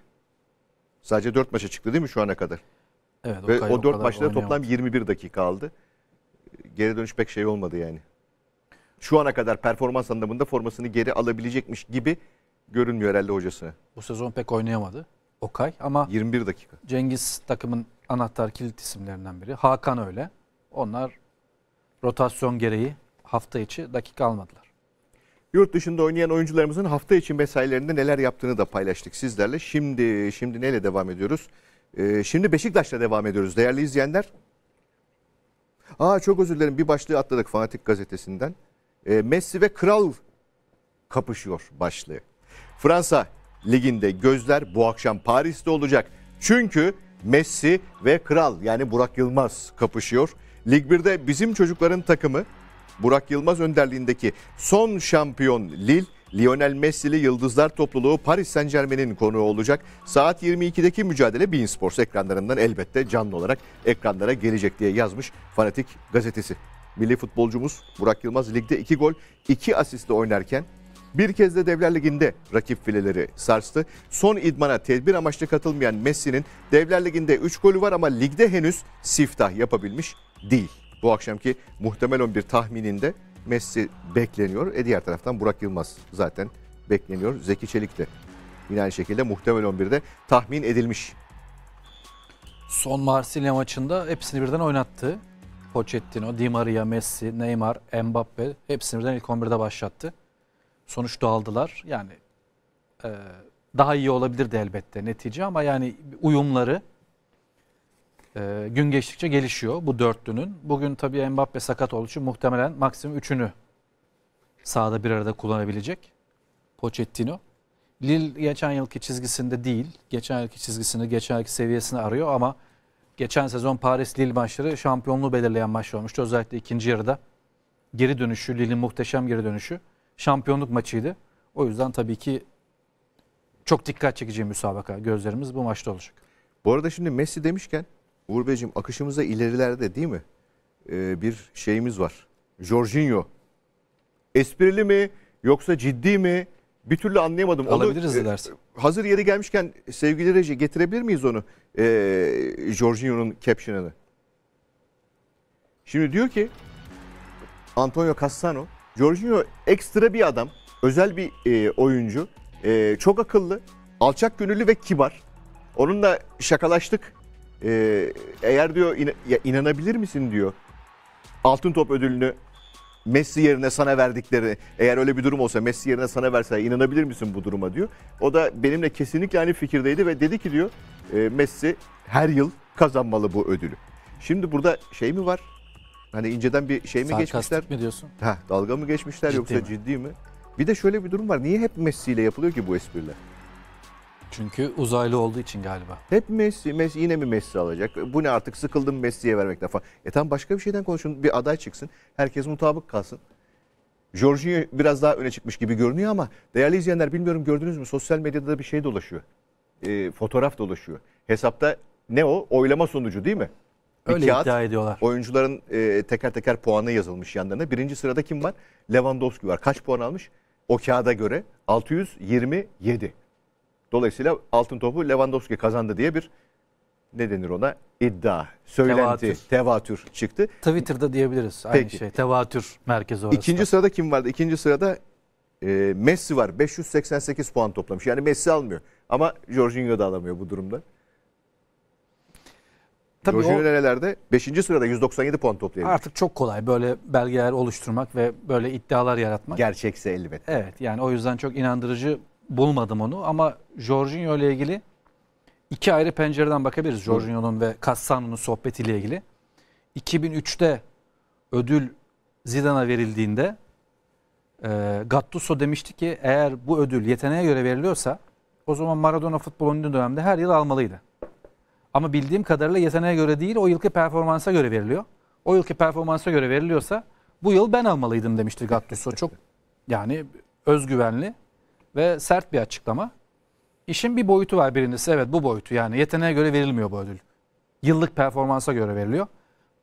sadece 4 maça çıktı değil mi şu ana kadar? Evet, Ve Okay o 4 maçta toplam 21 dakika aldı geri dönüş pek şey olmadı yani. Şu ana kadar performans anlamında formasını geri alabilecekmiş gibi görünmüyor herhalde hocasına. Bu sezon pek oynayamadı Okay ama 21 dakika. Cengiz takımın anahtar kilit isimlerinden biri. Hakan öyle. Onlar rotasyon gereği hafta içi dakika almadılar. Yurt dışında oynayan oyuncularımızın hafta içi mesailerinde neler yaptığını da paylaştık sizlerle. Şimdi şimdi neyle devam ediyoruz? Ee, şimdi Beşiktaş'la devam ediyoruz değerli izleyenler. Aa çok özür dilerim bir başlığı atladık Fanatik gazetesinden. E, Messi ve Kral kapışıyor başlığı. Fransa liginde gözler bu akşam Paris'te olacak. Çünkü Messi ve Kral yani Burak Yılmaz kapışıyor. Lig 1'de bizim çocukların takımı Burak Yılmaz önderliğindeki son şampiyon Lille Lionel Messi'li Yıldızlar Topluluğu Paris Saint Germain'in konuğu olacak. Saat 22'deki mücadele Bein Sports ekranlarından elbette canlı olarak ekranlara gelecek diye yazmış Fanatik gazetesi. Milli futbolcumuz Burak Yılmaz ligde 2 gol 2 asistle oynarken bir kez de Devler Ligi'nde rakip fileleri sarstı. Son idmana tedbir amaçlı katılmayan Messi'nin Devler Ligi'nde 3 golü var ama ligde henüz siftah yapabilmiş değil. Bu akşamki muhtemel 11 tahmininde Messi bekleniyor. E diğer taraftan Burak Yılmaz zaten bekleniyor. Zeki Çelik de yine aynı şekilde muhtemel 11'de tahmin edilmiş. Son Marsilya maçında hepsini birden oynattı. Pochettino, Di Maria, Messi, Neymar, Mbappe hepsini birden ilk 11'de başlattı. Sonuçta aldılar. Yani e, daha iyi olabilirdi elbette netice ama yani uyumları e, gün geçtikçe gelişiyor bu dörtlünün. Bugün tabii Mbappe sakat olduğu için muhtemelen maksimum üçünü sahada bir arada kullanabilecek Pochettino. Lille geçen yılki çizgisinde değil. Geçen yılki çizgisini, geçen yılki seviyesini arıyor ama geçen sezon Paris-Lille maçları şampiyonluğu belirleyen maç olmuştu. Özellikle ikinci yarıda geri dönüşü, Lille'in muhteşem geri dönüşü şampiyonluk maçıydı. O yüzden tabii ki çok dikkat çekeceğim müsabaka. Gözlerimiz bu maçta olacak. Bu arada şimdi Messi demişken Uğur Beyciğim akışımızda ilerilerde değil mi? Ee, bir şeyimiz var. Jorginho. Esprili mi yoksa ciddi mi? Bir türlü anlayamadım. Alabiliriz onu, e, dersin. Hazır yeri gelmişken sevgili Reji getirebilir miyiz onu? Ee, Jorginho'nun caption'ını. Şimdi diyor ki Antonio Cassano. Jorginho ekstra bir adam. Özel bir e, oyuncu. E, çok akıllı. Alçak gönüllü ve kibar. Onunla şakalaştık ee, eğer diyor in, ya inanabilir misin diyor. Altın top ödülünü Messi yerine sana verdikleri eğer öyle bir durum olsa Messi yerine sana verse inanabilir misin bu duruma diyor. O da benimle kesinlikle aynı fikirdeydi ve dedi ki diyor e, Messi her yıl kazanmalı bu ödülü. Şimdi burada şey mi var? Hani inceden bir şey mi Sarkastik geçmişler? mi diyorsun? Ha, dalga mı geçmişler ciddi yoksa mi? ciddi mi? Bir de şöyle bir durum var. Niye hep Messi ile yapılıyor ki bu espriler? Çünkü uzaylı olduğu için galiba. Hep Messi, Messi yine mi Messi alacak? Bu ne artık sıkıldım Messi'ye vermek falan. E tam başka bir şeyden konuşun. Bir aday çıksın. Herkes mutabık kalsın. Jorginho biraz daha öne çıkmış gibi görünüyor ama değerli izleyenler bilmiyorum gördünüz mü sosyal medyada da bir şey dolaşıyor. E, fotoğraf dolaşıyor. Hesapta ne o? Oylama sonucu değil mi? Bir Öyle kağıt, iddia ediyorlar. Oyuncuların e, teker teker puanı yazılmış yanlarına. Birinci sırada kim var? Lewandowski var. Kaç puan almış? O kağıda göre 627. Dolayısıyla altın topu Lewandowski kazandı diye bir ne denir ona iddia, söylenti, tevatür, tevatür çıktı. Twitter'da diyebiliriz aynı Peki. şey. Tevatür merkezi orası. İkinci sırada kim vardı? İkinci sırada e, Messi var. 588 puan toplamış. Yani Messi almıyor. Ama Jorginho da alamıyor bu durumda. Tabii Jorginho o, nerelerde? 5. sırada 197 puan topluyor. Artık çok kolay böyle belgeler oluşturmak ve böyle iddialar yaratmak. Gerçekse elbette. Evet yani o yüzden çok inandırıcı bulmadım onu ama Jorginho ile ilgili iki ayrı pencereden bakabiliriz. Jorginho'nun ve Cassano'nun sohbetiyle ilgili. 2003'te ödül Zidane'a verildiğinde e, Gattuso demişti ki eğer bu ödül yeteneğe göre veriliyorsa o zaman Maradona futbol oynadığı dönemde her yıl almalıydı. Ama bildiğim kadarıyla yeteneğe göre değil o yılki performansa göre veriliyor. O yılki performansa göre veriliyorsa bu yıl ben almalıydım demişti Gattuso. Çok yani özgüvenli ve sert bir açıklama. İşin bir boyutu var birincisi evet bu boyutu yani yeteneğe göre verilmiyor bu ödül. Yıllık performansa göre veriliyor.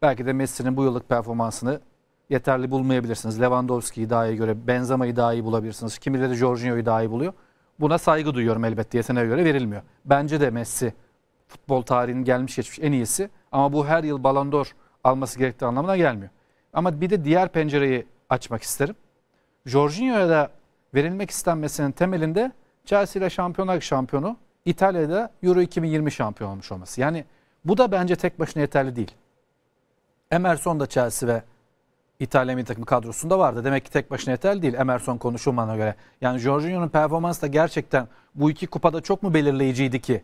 Belki de Messi'nin bu yıllık performansını yeterli bulmayabilirsiniz. Lewandowski'yi daha iyi göre, Benzema'yı daha iyi bulabilirsiniz. Kimileri de Jorginho'yu daha iyi buluyor. Buna saygı duyuyorum elbette yeteneğe göre verilmiyor. Bence de Messi futbol tarihinin gelmiş geçmiş en iyisi. Ama bu her yıl Ballon d'Or alması gerektiği anlamına gelmiyor. Ama bir de diğer pencereyi açmak isterim. Jorginho'ya da verilmek istenmesinin temelinde Chelsea ile şampiyonlar şampiyonu İtalya'da Euro 2020 şampiyon olmuş olması. Yani bu da bence tek başına yeterli değil. Emerson da Chelsea ve İtalya milli takım kadrosunda vardı. Demek ki tek başına yeterli değil Emerson konuşulmana göre. Yani Jorginho'nun performansı da gerçekten bu iki kupada çok mu belirleyiciydi ki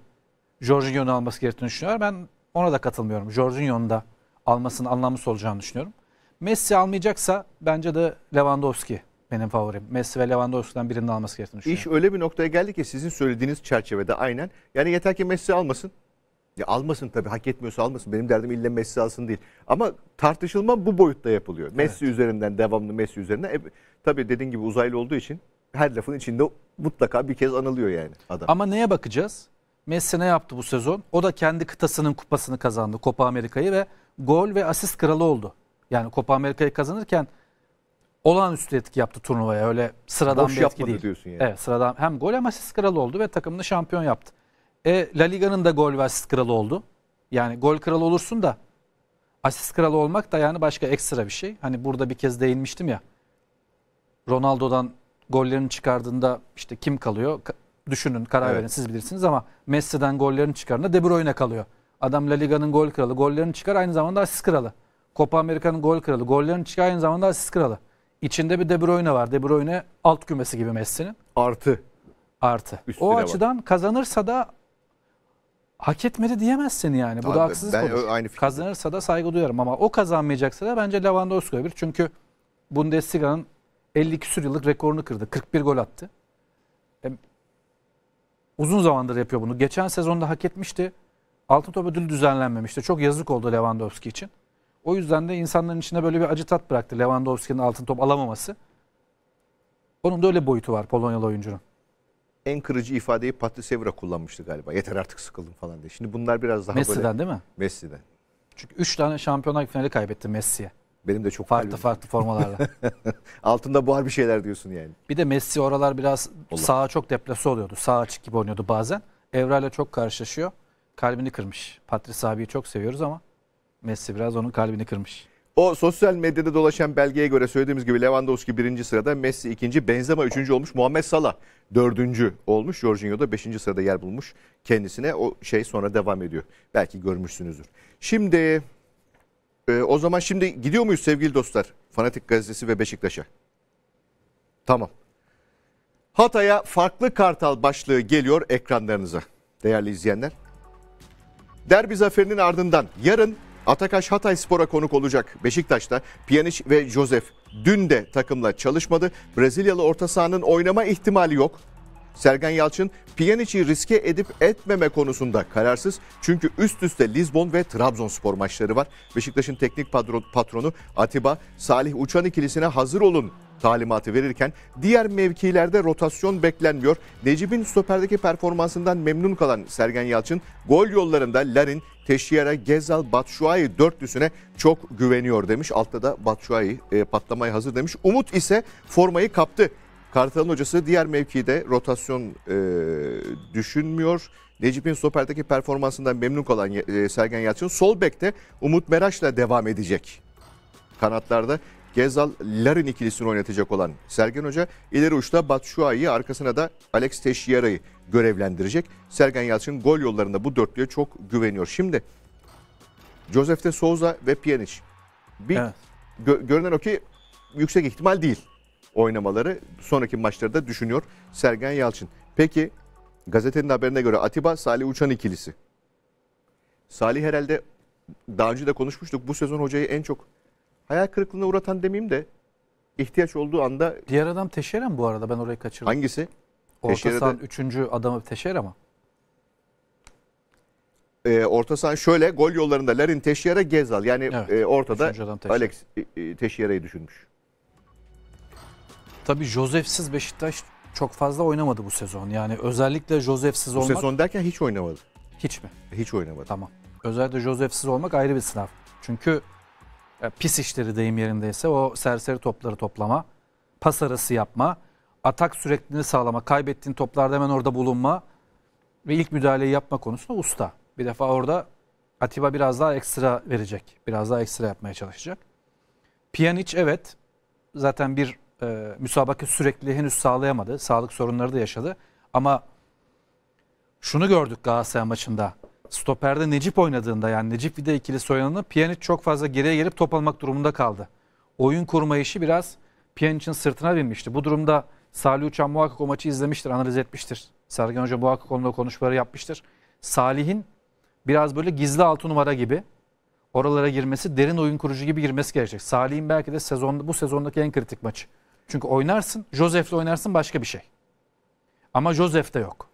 Jorginho'nun alması gerektiğini düşünüyorum. Ben ona da katılmıyorum. Jorginho'nun da almasının anlamlısı olacağını düşünüyorum. Messi almayacaksa bence de Lewandowski benim favorim. Messi ve Lewandowski'den birinin alması gerektiğini düşünüyorum. İş öyle bir noktaya geldi ki sizin söylediğiniz çerçevede aynen. Yani yeter ki Messi almasın. Ya almasın tabii hak etmiyorsa almasın. Benim derdim illa Messi alsın değil. Ama tartışılma bu boyutta yapılıyor. Evet. Messi üzerinden devamlı Messi üzerinden. E, tabii dediğin gibi uzaylı olduğu için her lafın içinde mutlaka bir kez anılıyor yani adam. Ama neye bakacağız? Messi ne yaptı bu sezon? O da kendi kıtasının kupasını kazandı. Copa Amerika'yı ve gol ve asist kralı oldu. Yani Copa Amerika'yı kazanırken olağanüstü etki yaptı turnuvaya. Öyle sıradan Boş bir etki değil. diyorsun yani. Evet sıradan hem gol hem asist kralı oldu ve takımını şampiyon yaptı. E, La Liga'nın da gol ve asist kralı oldu. Yani gol kralı olursun da asist kralı olmak da yani başka ekstra bir şey. Hani burada bir kez değinmiştim ya. Ronaldo'dan gollerini çıkardığında işte kim kalıyor? düşünün, karar evet. verin siz bilirsiniz ama Messi'den gollerini çıkardığında De Bruyne kalıyor. Adam La Liga'nın gol kralı, gollerini çıkar aynı zamanda asist kralı. Copa Amerika'nın gol kralı, gollerini çıkar aynı zamanda asist kralı. İçinde bir De Bruyne var. De Bruyne alt kümesi gibi Messi'nin. Artı. Artı. Üstüne o açıdan bak. kazanırsa da hak etmedi diyemezsin yani. Bu Abi, da haksızlık ben olur. Aynı Kazanırsa da saygı duyarım ama o kazanmayacaksa da bence Lewandowski olabilir. Çünkü Bundesliga'nın 50 küsür yıllık rekorunu kırdı. 41 gol attı. Hem uzun zamandır yapıyor bunu. Geçen sezonda hak etmişti. Altın Top ödülü düzenlenmemişti. Çok yazık oldu Lewandowski için. O yüzden de insanların içine böyle bir acı tat bıraktı Lewandowski'nin altın top alamaması. Onun da öyle boyutu var Polonyalı oyuncunun. En kırıcı ifadeyi Patrice Evra kullanmıştı galiba. Yeter artık sıkıldım falan diye. Şimdi bunlar biraz daha Messi'den böyle... değil mi? Messi'den. Çünkü 3 tane şampiyonlar finali kaybetti Messi'ye. Benim de çok farklı kalbim. farklı formalarla. Altında buhar bir şeyler diyorsun yani. Bir de Messi oralar biraz Olur. sağa çok deplase oluyordu. sağa açık gibi oynuyordu bazen. Evra ile çok karşılaşıyor. Kalbini kırmış. Patrice abiyi çok seviyoruz ama Messi biraz onun kalbini kırmış. O sosyal medyada dolaşan belgeye göre söylediğimiz gibi Lewandowski birinci sırada, Messi ikinci, Benzema üçüncü olmuş, Muhammed Salah dördüncü olmuş. Jorginho da beşinci sırada yer bulmuş kendisine. O şey sonra devam ediyor. Belki görmüşsünüzdür. Şimdi e, o zaman şimdi gidiyor muyuz sevgili dostlar? Fanatik Gazetesi ve Beşiktaş'a. Tamam. Hatay'a farklı kartal başlığı geliyor ekranlarınıza değerli izleyenler. Derbi zaferinin ardından yarın Atakaş Hatay Spor'a konuk olacak. Beşiktaş'ta Pjanic ve Josef dün de takımla çalışmadı. Brezilyalı orta sahanın oynama ihtimali yok. Sergen Yalçın Pjanic'i riske edip etmeme konusunda kararsız. Çünkü üst üste Lisbon ve Trabzonspor maçları var. Beşiktaş'ın teknik patronu Atiba, Salih Uçan ikilisine hazır olun talimatı verirken diğer mevkilerde rotasyon beklenmiyor. Necip'in stoperdeki performansından memnun kalan Sergen Yalçın gol yollarında Larin, Teşiyara, Gezal, Batshuayi dörtlüsüne çok güveniyor demiş. Altta da Batshuayi e, patlamaya hazır demiş. Umut ise formayı kaptı. Kartal'ın hocası diğer mevkide rotasyon e, düşünmüyor. Necip'in stoperdeki performansından memnun kalan e, Sergen Yalçın sol bekte Umut Meraş'la devam edecek kanatlarda Gezal Larin ikilisini oynatacak olan Sergen Hoca ileri uçta Batshuayi'yi arkasına da Alex Teixeira'yı görevlendirecek. Sergen Yalçın gol yollarında bu dörtlüye çok güveniyor. Şimdi Josef de Souza ve Pjanic. Bir evet. gö- görünen o ki yüksek ihtimal değil oynamaları. Sonraki maçları da düşünüyor Sergen Yalçın. Peki gazetenin haberine göre Atiba Salih Uçan ikilisi. Salih herhalde daha önce de konuşmuştuk. Bu sezon hocayı en çok hayal kırıklığına uğratan demeyeyim de ihtiyaç olduğu anda... Diğer adam Teşere bu arada? Ben orayı kaçırdım. Hangisi? Orta Teşere'de... sahan üçüncü adamı Teşere ama. e, orta saha şöyle gol yollarında Larin Teşyere Gezal yani evet, e, ortada Teşyere. Alex e, e Teşyere'yi düşünmüş. Tabii Josef'siz Beşiktaş çok fazla oynamadı bu sezon. Yani özellikle Josef'siz olmak... Bu sezon derken hiç oynamadı. Hiç mi? Hiç oynamadı. Tamam. Özellikle Josef'siz olmak ayrı bir sınav. Çünkü e, pis işleri deyim yerindeyse o serseri topları toplama, pas arası yapma, atak sürekliliğini sağlama, kaybettiğin toplarda hemen orada bulunma ve ilk müdahaleyi yapma konusunda usta. Bir defa orada Atiba biraz daha ekstra verecek. Biraz daha ekstra yapmaya çalışacak. Pjanic evet zaten bir e, müsabaka sürekli henüz sağlayamadı. Sağlık sorunları da yaşadı. Ama şunu gördük Galatasaray maçında. Stoperde Necip oynadığında yani Necip Vida ikili soyununda Pjanic çok fazla geriye gelip top almak durumunda kaldı. Oyun kurma işi biraz Pjanic'in sırtına binmişti. Bu durumda Salih Uçan muhakkak o maçı izlemiştir, analiz etmiştir. Sergen Hoca muhakkak onunla konuşmaları yapmıştır. Salih'in biraz böyle gizli altı numara gibi oralara girmesi, derin oyun kurucu gibi girmesi gerekecek. Salih'in belki de sezonda, bu sezondaki en kritik maçı. Çünkü oynarsın, Josef'le oynarsın başka bir şey. Ama Josef de yok.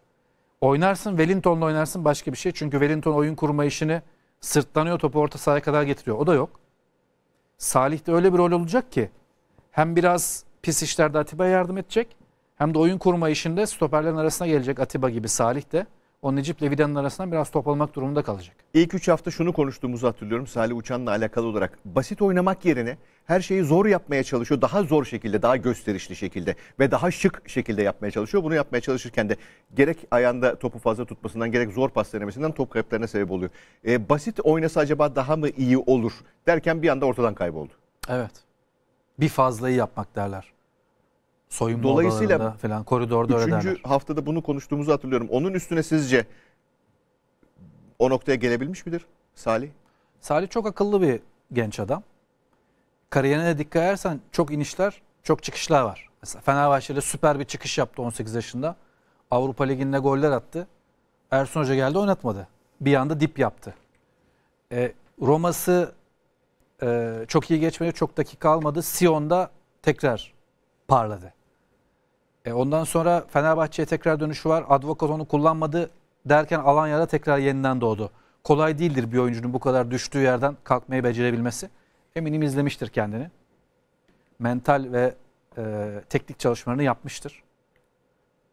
Oynarsın Wellington'la oynarsın başka bir şey. Çünkü Wellington oyun kurma işini sırtlanıyor topu orta sahaya kadar getiriyor. O da yok. Salih de öyle bir rol olacak ki hem biraz pis işlerde Atiba'ya yardım edecek hem de oyun kurma işinde stoperlerin arasına gelecek Atiba gibi Salih de o Necip Levidan'ın arasından biraz toplamak durumunda kalacak. İlk 3 hafta şunu konuştuğumuzu hatırlıyorum Salih Uçan'la alakalı olarak. Basit oynamak yerine her şeyi zor yapmaya çalışıyor. Daha zor şekilde, daha gösterişli şekilde ve daha şık şekilde yapmaya çalışıyor. Bunu yapmaya çalışırken de gerek ayağında topu fazla tutmasından gerek zor pas denemesinden top kayıplarına sebep oluyor. E, basit oynasa acaba daha mı iyi olur derken bir anda ortadan kayboldu. Evet. Bir fazlayı yapmak derler soyunma Dolayısıyla odalarında falan koridorda üçüncü öderler. Üçüncü haftada bunu konuştuğumuzu hatırlıyorum. Onun üstüne sizce o noktaya gelebilmiş midir Salih? Salih çok akıllı bir genç adam. Kariyerine de dikkat edersen çok inişler, çok çıkışlar var. Mesela Fenerbahçe'de süper bir çıkış yaptı 18 yaşında. Avrupa Ligi'nde goller attı. Ersun Hoca geldi oynatmadı. Bir anda dip yaptı. E, Roma'sı e, çok iyi geçmedi. Çok dakika almadı. Sion'da tekrar parladı. E ondan sonra Fenerbahçe'ye tekrar dönüşü var. Advokat onu kullanmadı derken Alanya'da tekrar yeniden doğdu. Kolay değildir bir oyuncunun bu kadar düştüğü yerden kalkmayı becerebilmesi. Eminim izlemiştir kendini. Mental ve e, teknik çalışmalarını yapmıştır.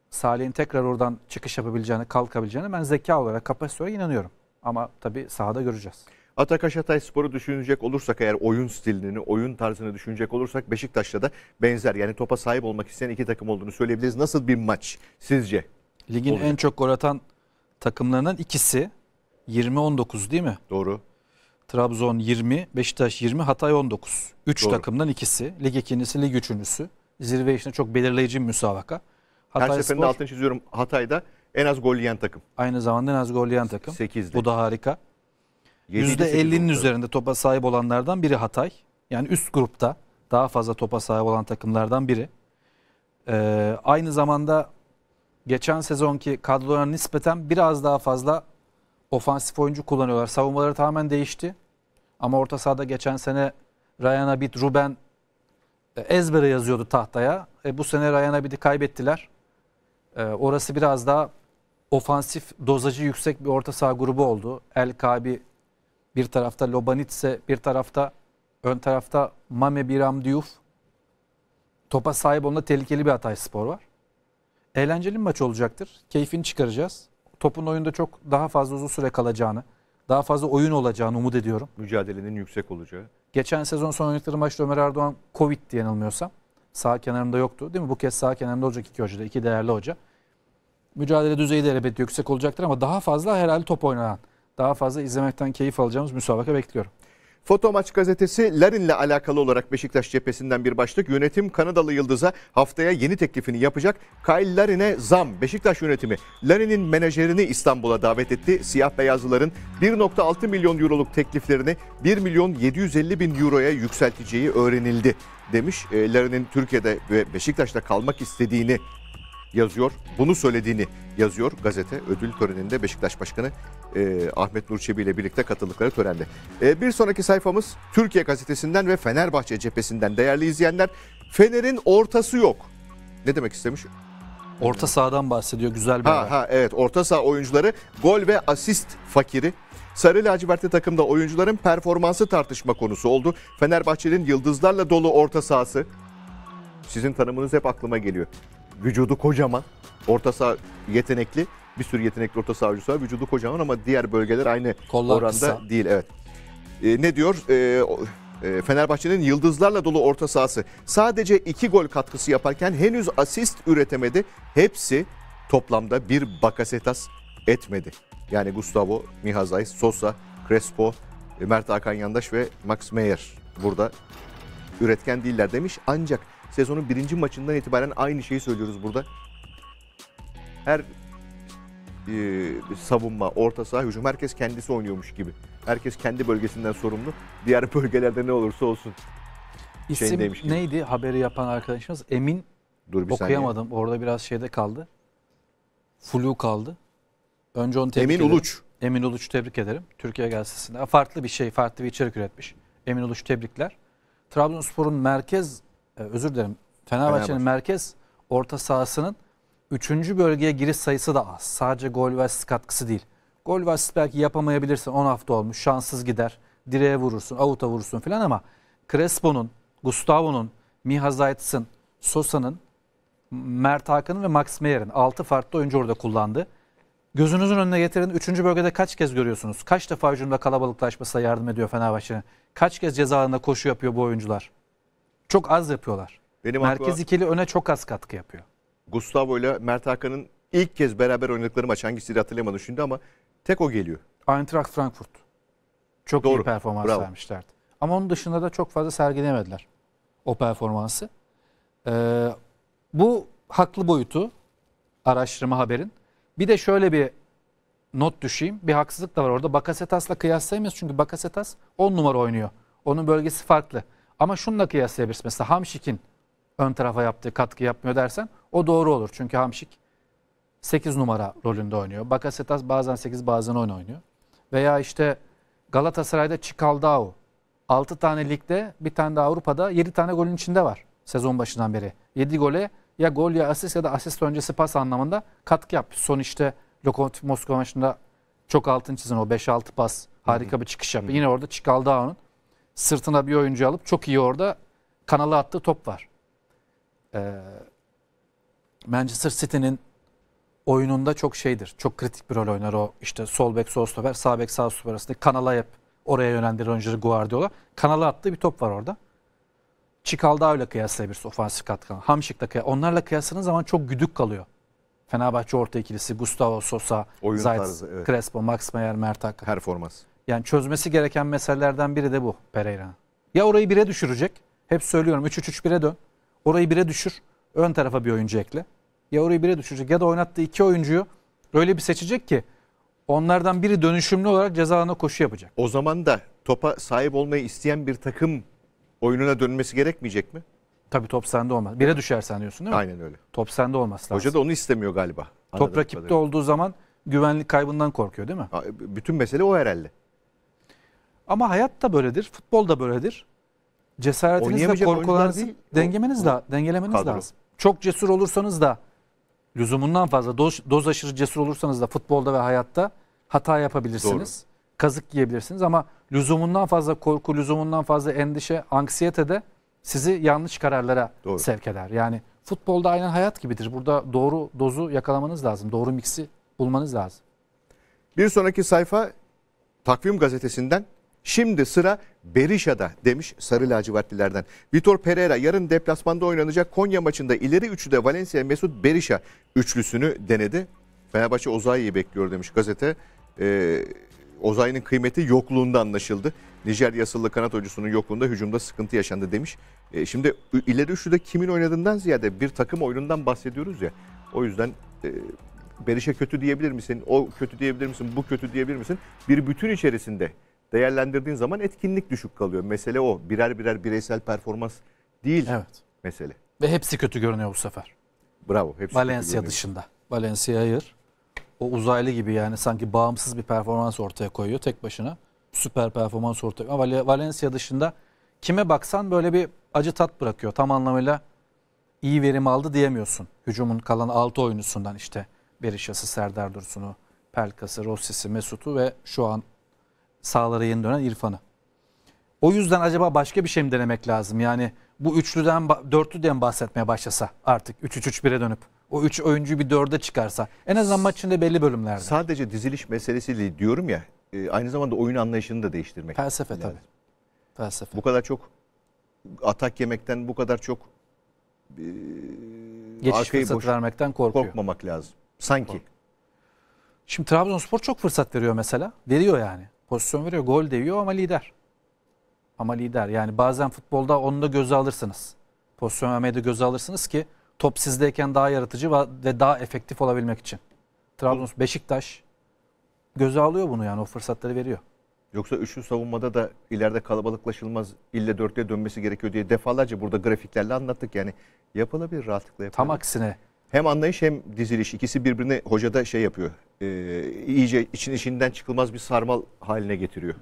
Salih'in tekrar oradan çıkış yapabileceğini, kalkabileceğini ben zeka olarak, kapasite olarak inanıyorum. Ama tabii sahada göreceğiz. Atakaş Hatay Spor'u düşünecek olursak eğer oyun stilini, oyun tarzını düşünecek olursak Beşiktaş'ta da benzer. Yani topa sahip olmak isteyen iki takım olduğunu söyleyebiliriz. Nasıl bir maç sizce? Ligin olacak? en çok gol atan takımlarından ikisi 20-19 değil mi? Doğru. Trabzon 20, Beşiktaş 20, Hatay 19. 3 takımdan ikisi. Lig ikincisi, lig üçüncüsü. Zirve işine çok belirleyici bir müsabaka. Hatay Her seferinde Spor, altını çiziyorum Hatay'da en az gol yiyen takım. Aynı zamanda en az gol yiyen takım. 8'de. Bu da harika. %50'nin üzerinde topa sahip olanlardan biri Hatay. Yani üst grupta daha fazla topa sahip olan takımlardan biri. Ee, aynı zamanda geçen sezonki kadrolarına nispeten biraz daha fazla ofansif oyuncu kullanıyorlar. Savunmaları tamamen değişti. Ama orta sahada geçen sene Ryan Abid, Ruben e, ezbere yazıyordu tahtaya. E, bu sene Ryan Abid'i kaybettiler. E, orası biraz daha ofansif dozacı yüksek bir orta saha grubu oldu. El Kabi bir tarafta Lobanitse, bir tarafta ön tarafta Mame Biram Diouf. Topa sahip onda tehlikeli bir Hatay Spor var. Eğlenceli bir maç olacaktır. Keyfini çıkaracağız. Topun oyunda çok daha fazla uzun süre kalacağını, daha fazla oyun olacağını umut ediyorum. Mücadelenin yüksek olacağı. Geçen sezon son oynadıkları maçta Ömer Erdoğan Covid diye yanılmıyorsam sağ kenarında yoktu. Değil mi? Bu kez sağ kenarında olacak iki hoca da, iki değerli hoca. Mücadele düzeyi de elbette yüksek olacaktır ama daha fazla herhalde top oynayan daha fazla izlemekten keyif alacağımız müsabaka bekliyorum. Foto Maç gazetesi Larin'le alakalı olarak Beşiktaş cephesinden bir başlık. Yönetim Kanadalı Yıldız'a haftaya yeni teklifini yapacak. Kyle Larin'e zam. Beşiktaş yönetimi Larin'in menajerini İstanbul'a davet etti. Siyah beyazlıların 1.6 milyon euroluk tekliflerini 1 milyon 750 bin euroya yükselteceği öğrenildi demiş. E, Larin'in Türkiye'de ve Beşiktaş'ta kalmak istediğini yazıyor. Bunu söylediğini yazıyor gazete ödül töreninde Beşiktaş Başkanı e, Ahmet Nur Çebi ile birlikte katıldıkları törende. E, bir sonraki sayfamız Türkiye Gazetesi'nden ve Fenerbahçe cephesinden değerli izleyenler. Fener'in ortası yok. Ne demek istemiş? Orta sahadan bahsediyor güzel bir ha, ha, evet orta saha oyuncuları gol ve asist fakiri. Sarı lacivertli takımda oyuncuların performansı tartışma konusu oldu. Fenerbahçe'nin yıldızlarla dolu orta sahası. Sizin tanımınız hep aklıma geliyor. Vücudu kocaman. Orta saha yetenekli. Bir sürü yetenekli orta sahavcısı var. Vücudu kocaman ama diğer bölgeler aynı Kollar oranda kısa. değil. Evet. E, ne diyor? Ee, e, Fenerbahçe'nin yıldızlarla dolu orta sahası. Sadece iki gol katkısı yaparken henüz asist üretemedi. Hepsi toplamda bir bakasetas etmedi. Yani Gustavo, Mihazay, Sosa, Crespo, Mert Hakan Yandaş ve Max Meyer burada üretken değiller demiş. Ancak sezonun birinci maçından itibaren aynı şeyi söylüyoruz burada. Her e, savunma, orta saha, hücum herkes kendisi oynuyormuş gibi. Herkes kendi bölgesinden sorumlu. Diğer bölgelerde ne olursa olsun. İsim gibi. neydi haberi yapan arkadaşımız? Emin Dur bir okuyamadım. Saniye. Orada biraz şeyde kaldı. Flu kaldı. Önce onu tebrik Emin ederim. Uluç. Emin Uluç tebrik ederim. Türkiye gazetesinde. Farklı bir şey, farklı bir içerik üretmiş. Emin Uluç tebrikler. Trabzonspor'un merkez ee, özür dilerim Fenerbahçe'nin Fenerbahçe. merkez orta sahasının 3. bölgeye giriş sayısı da az. Sadece gol ve asist katkısı değil. Gol ve asist belki yapamayabilirsin 10 hafta olmuş şanssız gider direğe vurursun avuta vurursun filan ama Crespo'nun, Gustavo'nun, Miha Zayt'sın, Sosa'nın, Mert Hakan'ın ve Max Meyer'in 6 farklı oyuncu orada kullandı. Gözünüzün önüne getirin 3. bölgede kaç kez görüyorsunuz? Kaç defa hücumda kalabalıklaşmasına yardım ediyor Fenerbahçe'nin? Kaç kez cezalarında koşu yapıyor bu oyuncular? Çok az yapıyorlar. Benim Merkez aklıma... ikili öne çok az katkı yapıyor. Gustavo ile Mert Hakan'ın ilk kez beraber oynadıkları maç hangisiydi hatırlayamadım şimdi ama tek o geliyor. Eintracht Frankfurt. Çok Doğru. iyi performans Bravo. vermişlerdi. Ama onun dışında da çok fazla sergilemediler o performansı. Ee, bu haklı boyutu araştırma haberin. Bir de şöyle bir not düşeyim. Bir haksızlık da var orada. Bakasetas'la kıyaslayamayız çünkü Bakasetas 10 numara oynuyor. Onun bölgesi farklı. Ama şununla kıyaslayabilirsin Mesela Hamşik'in ön tarafa yaptığı katkı yapmıyor dersen o doğru olur. Çünkü Hamşik 8 numara rolünde oynuyor. Bakasetas bazen 8 bazen 10 oynuyor. Veya işte Galatasaray'da Çikaldao 6 tane ligde bir tane de Avrupa'da 7 tane golün içinde var sezon başından beri. 7 gole ya gol ya asist ya da asist öncesi pas anlamında katkı yap. Son işte Lokomotiv Moskova maçında çok altın çizin o 5-6 pas harika bir çıkış yap. Yine orada Çikaldao'nun sırtına bir oyuncu alıp çok iyi orada kanala attığı top var. Ee, Manchester City'nin oyununda çok şeydir. Çok kritik bir rol oynar o işte sol bek sol stoper sağ bek sağ stoper arasında kanala hep oraya yönlendiren oyuncuları Guardiola. Kanala attığı bir top var orada. öyle kıyaslayabilirsin ofansif katkı. Hamşik'le kıyas. Onlarla kıyasladığın zaman çok güdük kalıyor. Fenerbahçe orta ikilisi Gustavo Sosa, Zayt, evet. Crespo, Max Meyer, Mertak. Performans. Yani çözmesi gereken meselelerden biri de bu Pereira. Ya orayı bire düşürecek. Hep söylüyorum 3-3-3-1'e dön. Orayı bire düşür. Ön tarafa bir oyuncu ekle. Ya orayı bire düşürecek ya da oynattığı iki oyuncuyu öyle bir seçecek ki onlardan biri dönüşümlü olarak ceza koşu yapacak. O zaman da topa sahip olmayı isteyen bir takım oyununa dönmesi gerekmeyecek mi? Tabii top sende olmaz. Bire düşersen diyorsun değil mi? Aynen öyle. Top sende olması lazım. Hoca da onu istemiyor galiba. Top rakipte olduğu zaman güvenlik kaybından korkuyor değil mi? Bütün mesele o herhalde. Ama hayat da böyledir, futbol da böyledir. Cesaretinizle korkularınızı dengemeniz de, dengelemeniz kadro. lazım. Çok cesur olursanız da lüzumundan fazla doz, doz aşırı cesur olursanız da futbolda ve hayatta hata yapabilirsiniz. Doğru. Kazık yiyebilirsiniz ama lüzumundan fazla korku, lüzumundan fazla endişe, anksiyete de sizi yanlış kararlara Doğru. sevk eder. Yani futbolda aynen hayat gibidir. Burada doğru dozu yakalamanız lazım. Doğru miksi bulmanız lazım. Bir sonraki sayfa Takvim Gazetesi'nden Şimdi sıra Berişa'da demiş Sarı Lacivertlilerden. Vitor Pereira yarın deplasmanda oynanacak Konya maçında ileri üçlüde Valencia Mesut Berisha üçlüsünü denedi. Fenerbahçe Oza'yı bekliyor demiş gazete. Ee, Ozayi'nin kıymeti yokluğunda anlaşıldı. Nijerya asıllı kanat oyuncusunun yokluğunda hücumda sıkıntı yaşandı demiş. Ee, şimdi ileri üçlüde kimin oynadığından ziyade bir takım oyunundan bahsediyoruz ya. O yüzden e, Berisha kötü diyebilir misin? O kötü diyebilir misin? Bu kötü diyebilir misin? Bir bütün içerisinde değerlendirdiğin zaman etkinlik düşük kalıyor. Mesele o. Birer birer bireysel performans değil evet. mesele. Ve hepsi kötü görünüyor bu sefer. Bravo. Hepsi Valencia dışında. Valencia hayır. O uzaylı gibi yani sanki bağımsız bir performans ortaya koyuyor tek başına. Süper performans ortaya koyuyor. Ama Valencia dışında kime baksan böyle bir acı tat bırakıyor. Tam anlamıyla iyi verim aldı diyemiyorsun. Hücumun kalan 6 oyuncusundan işte Berişası, Serdar Dursun'u, Pelkas'ı, Rossi'si, Mesut'u ve şu an sahalara yeni dönen İrfan'ı. O yüzden acaba başka bir şey mi denemek lazım? Yani bu üçlüden, dörtlüden bahsetmeye başlasa artık 3-3-3-1'e dönüp o 3 oyuncuyu bir 4'e çıkarsa en azından maçın belli bölümlerde. Sadece diziliş meselesi değil diyorum ya e, aynı zamanda oyun anlayışını da değiştirmek. Felsefe yani. tabii. Felsefe. Bu kadar çok atak yemekten bu kadar çok e, geçiş fırsatı boş, vermekten korkuyor. Korkmamak lazım. Sanki. Kork. Şimdi Trabzonspor çok fırsat veriyor mesela. Veriyor yani. Pozisyon veriyor, gol değiyor ama lider. Ama lider. Yani bazen futbolda onu da göze alırsınız. Pozisyon vermeyi de göze alırsınız ki top sizdeyken daha yaratıcı ve daha efektif olabilmek için. Trabzon, Beşiktaş göze alıyor bunu yani o fırsatları veriyor. Yoksa üçlü savunmada da ileride kalabalıklaşılmaz ille dörtlüye dönmesi gerekiyor diye defalarca burada grafiklerle anlattık. Yani yapılabilir rahatlıkla yapılabilir. Tam aksine. Hem anlayış hem diziliş ikisi birbirine hoca da şey yapıyor e, iyice için içinden çıkılmaz bir sarmal haline getiriyor.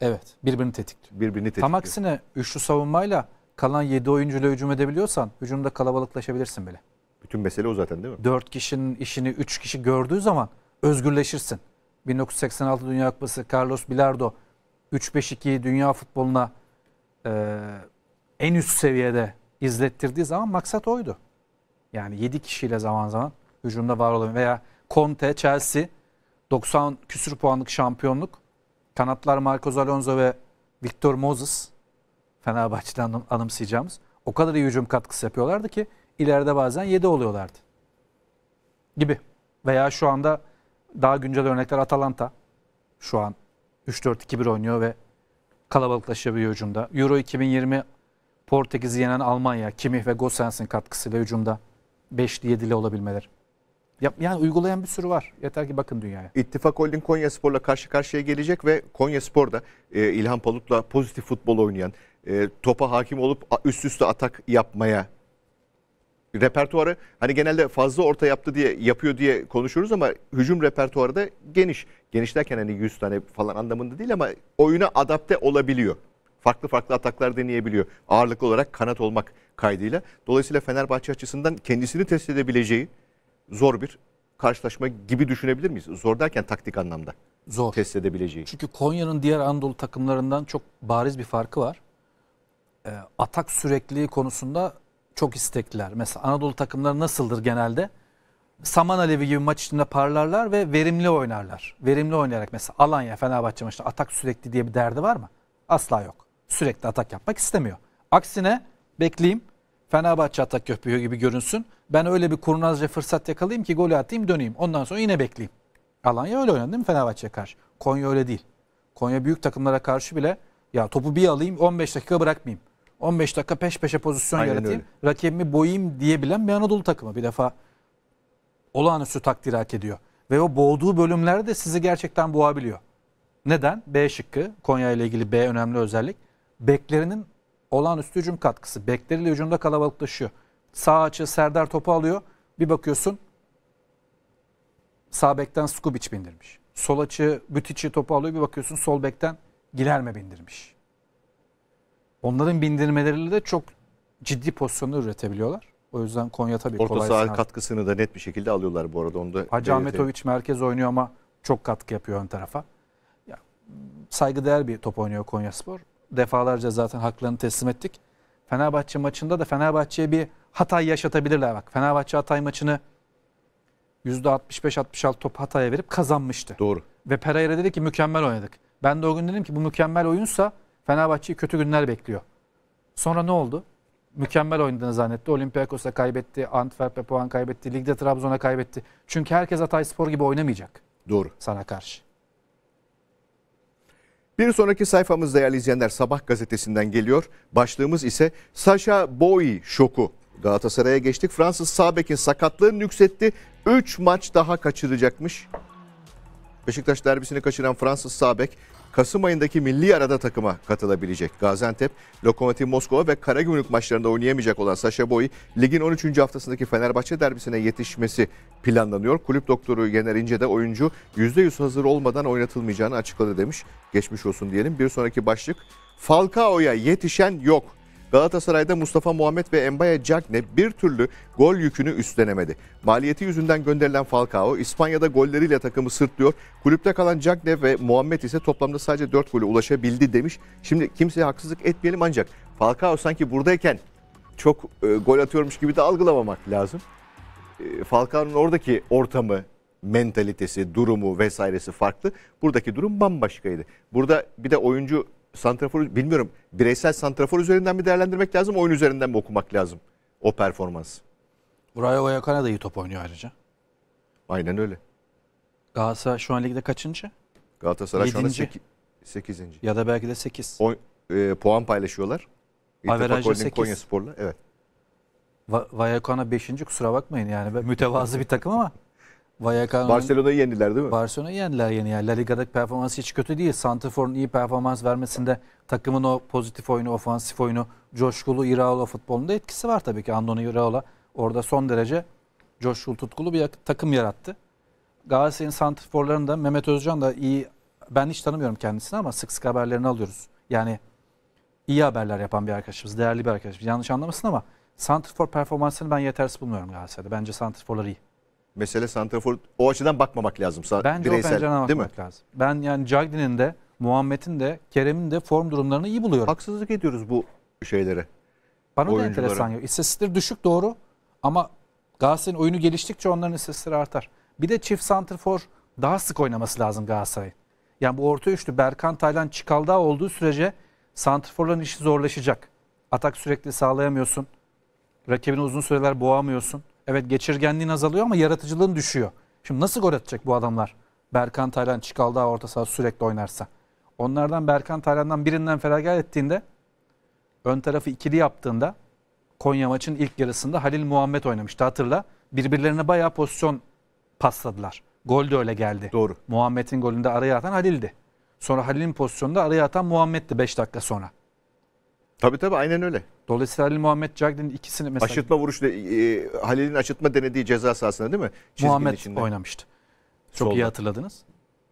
Evet birbirini tetikliyor. Birbirini tetikliyor. Tam aksine üçlü savunmayla kalan 7 oyuncuyla hücum edebiliyorsan hücumda kalabalıklaşabilirsin bile. Bütün mesele o zaten değil mi? 4 kişinin işini 3 kişi gördüğü zaman özgürleşirsin. 1986 Dünya Kupası Carlos Bilardo 3 5 2 dünya futboluna e, en üst seviyede izlettirdiği zaman maksat oydu. Yani 7 kişiyle zaman zaman hücumda var olan veya Conte, Chelsea 90 küsür puanlık şampiyonluk. Kanatlar Marcos Alonso ve Victor Moses. Fenerbahçe'den anımsayacağımız. O kadar iyi hücum katkısı yapıyorlardı ki ileride bazen 7 oluyorlardı. Gibi. Veya şu anda daha güncel örnekler Atalanta. Şu an 3-4-2-1 oynuyor ve kalabalıklaşabiliyor hücumda. Euro 2020 Portekiz'i yenen Almanya, Kimih ve Gosens'in katkısıyla hücumda 5'li 7'li olabilmeleri. Yap, yani uygulayan bir sürü var. Yeter ki bakın dünyaya. İttifak Holding Konya Spor'la karşı karşıya gelecek ve Konya Spor'da e, İlhan Palut'la pozitif futbol oynayan, e, topa hakim olup üst üste atak yapmaya repertuarı hani genelde fazla orta yaptı diye yapıyor diye konuşuruz ama hücum repertuarı da geniş. Geniş derken hani 100 tane falan anlamında değil ama oyuna adapte olabiliyor. Farklı farklı ataklar deneyebiliyor. Ağırlıklı olarak kanat olmak kaydıyla. Dolayısıyla Fenerbahçe açısından kendisini test edebileceği zor bir karşılaşma gibi düşünebilir miyiz? Zor derken taktik anlamda. Zor. Test edebileceği. Çünkü Konya'nın diğer Anadolu takımlarından çok bariz bir farkı var. E, atak sürekliliği konusunda çok istekliler. Mesela Anadolu takımları nasıldır genelde? Saman alevi gibi maç içinde parlarlar ve verimli oynarlar. Verimli oynayarak mesela Alanya Fenerbahçe maçta atak sürekli diye bir derdi var mı? Asla yok. Sürekli atak yapmak istemiyor. Aksine bekleyeyim Fenerbahçe atak yapıyor gibi görünsün. Ben öyle bir kurnazca fırsat yakalayayım ki golü atayım döneyim. Ondan sonra yine bekleyeyim. Alanya öyle oynadı değil mi Fenerbahçe'ye karşı? Konya öyle değil. Konya büyük takımlara karşı bile ya topu bir alayım 15 dakika bırakmayayım. 15 dakika peş peşe pozisyon Aynen yaratayım. Öyle. Rakibimi boyayım diyebilen bir Anadolu takımı bir defa olağanüstü takdir hak ediyor. Ve o boğduğu bölümlerde de sizi gerçekten boğabiliyor. Neden? B şıkkı. Konya ile ilgili B önemli özellik. Beklerinin Olan olağanüstü hücum katkısı. Bekleriyle hücumda kalabalıklaşıyor. Sağ açı Serdar topu alıyor. Bir bakıyorsun sağ bekten Skubic bindirmiş. Sol açı Bütic'i topu alıyor. Bir bakıyorsun sol bekten Gilerme bindirmiş. Onların bindirmeleriyle de çok ciddi pozisyonu üretebiliyorlar. O yüzden Konya tabii Orta kolay. Orta saha sınav. katkısını da net bir şekilde alıyorlar bu arada. Onu da Hacı Ahmetoviç merkez oynuyor ama çok katkı yapıyor ön tarafa. Ya, saygıdeğer bir top oynuyor Konya Spor defalarca zaten haklarını teslim ettik. Fenerbahçe maçında da Fenerbahçe'ye bir Hatay yaşatabilirler bak. Fenerbahçe Hatay maçını %65-66 top Hatay'a verip kazanmıştı. Doğru. Ve Pereira dedi ki mükemmel oynadık. Ben de o gün dedim ki bu mükemmel oyunsa Fenerbahçe'yi kötü günler bekliyor. Sonra ne oldu? Mükemmel oynadığını zannetti. Olympiakos'a kaybetti, Antwerp'e puan kaybetti, ligde Trabzon'a kaybetti. Çünkü herkes Hatay Spor gibi oynamayacak. Doğru. Sana karşı. Bir sonraki sayfamız değerli izleyenler Sabah gazetesinden geliyor. Başlığımız ise Sasha Boy şoku. Galatasaray'a geçtik. Fransız Sabek'in sakatlığı nüksetti. 3 maç daha kaçıracakmış. Beşiktaş derbisini kaçıran Fransız Sabek Kasım ayındaki milli arada takıma katılabilecek. Gaziantep, Lokomotiv Moskova ve Karagümrük maçlarında oynayamayacak olan Sasha Boy, ligin 13. haftasındaki Fenerbahçe derbisine yetişmesi planlanıyor. Kulüp doktoru Yener İnce de oyuncu %100 hazır olmadan oynatılmayacağını açıkladı demiş. Geçmiş olsun diyelim. Bir sonraki başlık Falcao'ya yetişen yok. Galatasaray'da Mustafa Muhammed ve Mbaye Cagne bir türlü gol yükünü üstlenemedi. Maliyeti yüzünden gönderilen Falcao İspanya'da golleriyle takımı sırtlıyor. Kulüpte kalan Cagne ve Muhammed ise toplamda sadece 4 gole ulaşabildi demiş. Şimdi kimseye haksızlık etmeyelim ancak Falcao sanki buradayken çok e, gol atıyormuş gibi de algılamamak lazım. E, Falcao'nun oradaki ortamı, mentalitesi, durumu vesairesi farklı. Buradaki durum bambaşkaydı. Burada bir de oyuncu santrafor bilmiyorum bireysel santrafor üzerinden mi değerlendirmek lazım oyun üzerinden mi okumak lazım o performans? Buraya Oyakana da iyi top oynuyor ayrıca. Aynen öyle. Galatasaray şu an ligde kaçıncı? Galatasaray Yedinci. şu anda 8. Ya da belki de 8. O, e, puan paylaşıyorlar. İttifak Holding Konya Spor'la. Evet. Va Vayakona 5. kusura bakmayın yani mütevazı bir takım ama Vallecano'nun Barcelona'yı yendiler değil mi? Barcelona'yı yendiler yeni yani. La Liga'daki performansı hiç kötü değil. Santifor'un iyi performans vermesinde takımın o pozitif oyunu, ofansif oyunu, coşkulu Iraola futbolunda etkisi var tabii ki. Andoni Iraola orada son derece coşkulu, tutkulu bir takım yarattı. Galatasaray'ın santriforlarını Mehmet Özcan da iyi ben hiç tanımıyorum kendisini ama sık sık haberlerini alıyoruz. Yani iyi haberler yapan bir arkadaşımız, değerli bir arkadaşımız. Yanlış anlamasın ama santrifor performansını ben yetersiz bulmuyorum Galatasaray'da. Bence santriforlar iyi mesele santrafor o açıdan bakmamak lazım. Bence bireysel, o pencereden bakmak değil mi? lazım. Ben yani Cagdin'in de Muhammed'in de Kerem'in de form durumlarını iyi buluyorum. Haksızlık ediyoruz bu şeylere. Bana oyunculara. da enteresan yok. İstatistikleri düşük doğru ama Galatasaray'ın oyunu geliştikçe onların istatistikleri artar. Bir de çift santrfor daha sık oynaması lazım Galatasaray'ın. Yani bu orta üçlü Berkan, Taylan, çıkalda olduğu sürece santrforların işi zorlaşacak. Atak sürekli sağlayamıyorsun. Rakibini uzun süreler boğamıyorsun. Evet geçirgenliğin azalıyor ama yaratıcılığın düşüyor. Şimdi nasıl gol atacak bu adamlar? Berkan Taylan çıkal orta saha sürekli oynarsa. Onlardan Berkan Taylan'dan birinden feragat ettiğinde ön tarafı ikili yaptığında Konya maçın ilk yarısında Halil Muhammed oynamıştı hatırla. Birbirlerine bayağı pozisyon pasladılar. Gol de öyle geldi. Doğru. Muhammed'in golünde araya atan Halil'di. Sonra Halil'in pozisyonunda araya atan Muhammed'di 5 dakika sonra. Tabii tabii aynen öyle. Dolayısıyla Halil Muhammed Cagney'in ikisini mesela... Aşırtma vuruşla e, Halil'in aşırtma denediği ceza sahasında değil mi? Çizginin Muhammed içinde. oynamıştı. Çok Solda. iyi hatırladınız.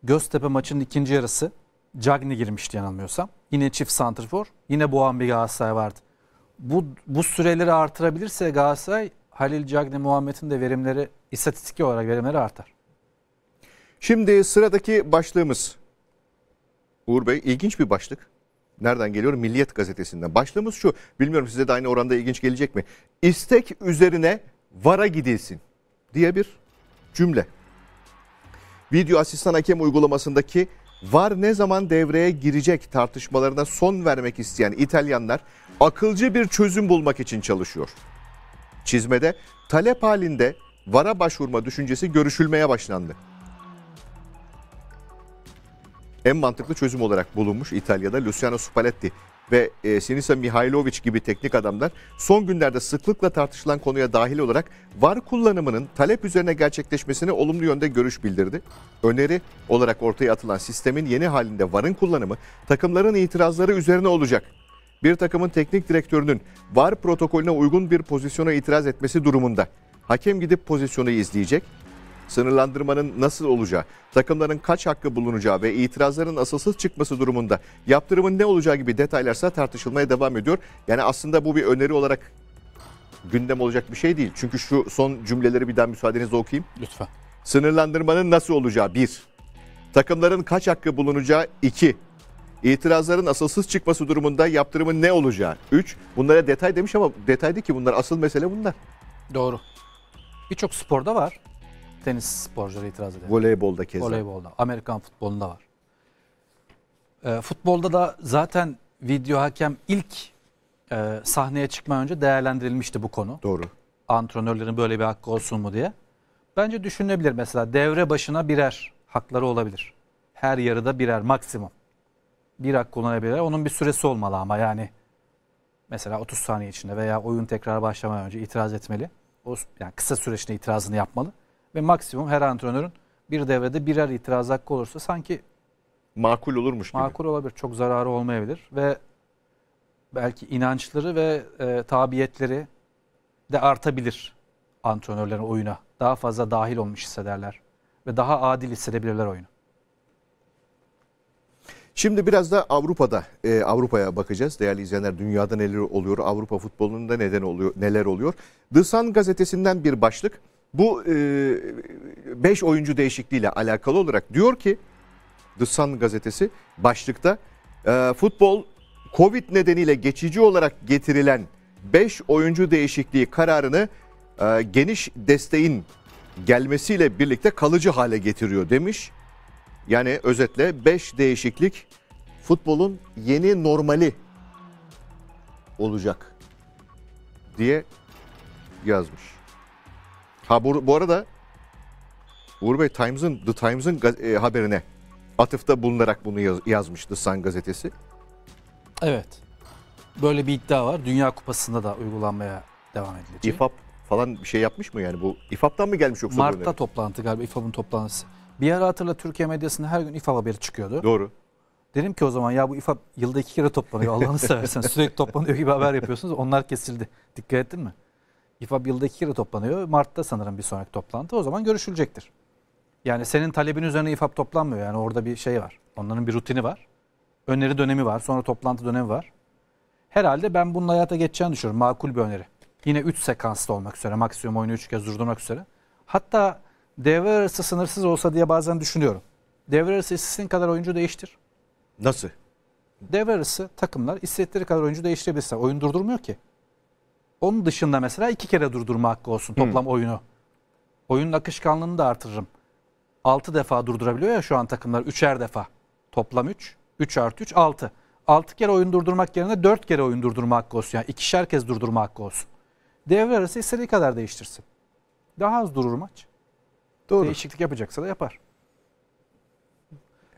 Göztepe maçının ikinci yarısı Cagney girmişti yanılmıyorsam. Yine çift santrfor, yine Boğan bir Galatasaray vardı. Bu, bu süreleri artırabilirse Galatasaray Halil Cagney Muhammed'in de verimleri istatistik olarak verimleri artar. Şimdi sıradaki başlığımız Uğur Bey ilginç bir başlık nereden geliyorum? Milliyet gazetesinden. Başlığımız şu. Bilmiyorum size de aynı oranda ilginç gelecek mi? İstek üzerine vara gidilsin diye bir cümle. Video asistan hakem uygulamasındaki var ne zaman devreye girecek tartışmalarına son vermek isteyen İtalyanlar akılcı bir çözüm bulmak için çalışıyor. Çizmede talep halinde vara başvurma düşüncesi görüşülmeye başlandı en mantıklı çözüm olarak bulunmuş İtalya'da Luciano Spalletti ve e, Sinisa Mihailovic gibi teknik adamlar son günlerde sıklıkla tartışılan konuya dahil olarak var kullanımının talep üzerine gerçekleşmesine olumlu yönde görüş bildirdi. Öneri olarak ortaya atılan sistemin yeni halinde varın kullanımı takımların itirazları üzerine olacak. Bir takımın teknik direktörünün var protokolüne uygun bir pozisyona itiraz etmesi durumunda hakem gidip pozisyonu izleyecek sınırlandırmanın nasıl olacağı, takımların kaç hakkı bulunacağı ve itirazların asılsız çıkması durumunda yaptırımın ne olacağı gibi detaylarsa tartışılmaya devam ediyor. Yani aslında bu bir öneri olarak gündem olacak bir şey değil. Çünkü şu son cümleleri bir daha müsaadenizle okuyayım. Lütfen. Sınırlandırmanın nasıl olacağı bir. Takımların kaç hakkı bulunacağı iki. İtirazların asılsız çıkması durumunda yaptırımın ne olacağı üç. Bunlara detay demiş ama detaydı ki bunlar asıl mesele bunlar. Doğru. Birçok sporda var. Tenis sporcuları itiraz eder. Voleybolda keza. Voleybolda. Amerikan futbolunda var. E, futbolda da zaten video hakem ilk e, sahneye çıkma önce değerlendirilmişti bu konu. Doğru. Antrenörlerin böyle bir hakkı olsun mu diye. Bence düşünülebilir mesela devre başına birer hakları olabilir. Her yarıda birer maksimum. Bir hak kullanabilir. Onun bir süresi olmalı ama yani mesela 30 saniye içinde veya oyun tekrar başlamadan önce itiraz etmeli. O yani kısa süreçte itirazını yapmalı. Ve maksimum her antrenörün bir devrede birer itiraz hakkı olursa sanki makul olurmuş makul gibi. Makul olabilir. Çok zararı olmayabilir ve belki inançları ve e, tabiyetleri de artabilir antrenörlerin oyuna. Daha fazla dahil olmuş hissederler ve daha adil hissedebilirler oyunu. Şimdi biraz da Avrupa'da e, Avrupa'ya bakacağız. Değerli izleyenler dünyada neler oluyor? Avrupa futbolunda neden oluyor? Neler oluyor? The Sun gazetesinden bir başlık bu 5 e, oyuncu değişikliğiyle alakalı olarak diyor ki The Sun gazetesi başlıkta e, futbol Covid nedeniyle geçici olarak getirilen 5 oyuncu değişikliği kararını e, geniş desteğin gelmesiyle birlikte kalıcı hale getiriyor demiş. Yani özetle 5 değişiklik futbolun yeni normali olacak diye yazmış. Ha bu, bu arada Uğur Bey Times'ın The Times'ın e, haberine atıfta bulunarak bunu yaz, yazmıştı San gazetesi. Evet. Böyle bir iddia var. Dünya Kupası'nda da uygulanmaya devam edilecek. İFAP falan bir şey yapmış mı yani bu? İFAP'tan mı gelmiş yoksa? Mart'ta bu toplantı galiba İFAP'ın toplantısı. Bir ara hatırla Türkiye medyasında her gün İFAP haberi çıkıyordu. Doğru. Dedim ki o zaman ya bu İFAP yılda iki kere toplanıyor Allah'ını seversen sürekli toplanıyor gibi haber yapıyorsunuz. Onlar kesildi. Dikkat ettin mi? İFAB yılda iki kere toplanıyor. Mart'ta sanırım bir sonraki toplantı. O zaman görüşülecektir. Yani senin talebin üzerine İFAB toplanmıyor. Yani orada bir şey var. Onların bir rutini var. Öneri dönemi var. Sonra toplantı dönemi var. Herhalde ben bunun hayata geçeceğini düşünüyorum. Makul bir öneri. Yine 3 sekanslı olmak üzere. Maksimum oyunu 3 kez durdurmak üzere. Hatta devre arası sınırsız olsa diye bazen düşünüyorum. Devre arası istediğin kadar oyuncu değiştir. Nasıl? Devre arası takımlar istedikleri kadar oyuncu değiştirebilirse. Oyun durdurmuyor ki. Onun dışında mesela iki kere durdurma hakkı olsun hmm. toplam hmm. oyunu. Oyunun akışkanlığını da artırırım. Altı defa durdurabiliyor ya şu an takımlar üçer defa. Toplam üç, üç artı üç altı. Altı kere oyun durdurmak yerine dört kere oyun durdurma hakkı olsun. Yani ikişer kez durdurma hakkı olsun. Devre arası istediği kadar değiştirsin. Daha az durur maç. Doğru. Değişiklik yapacaksa da yapar.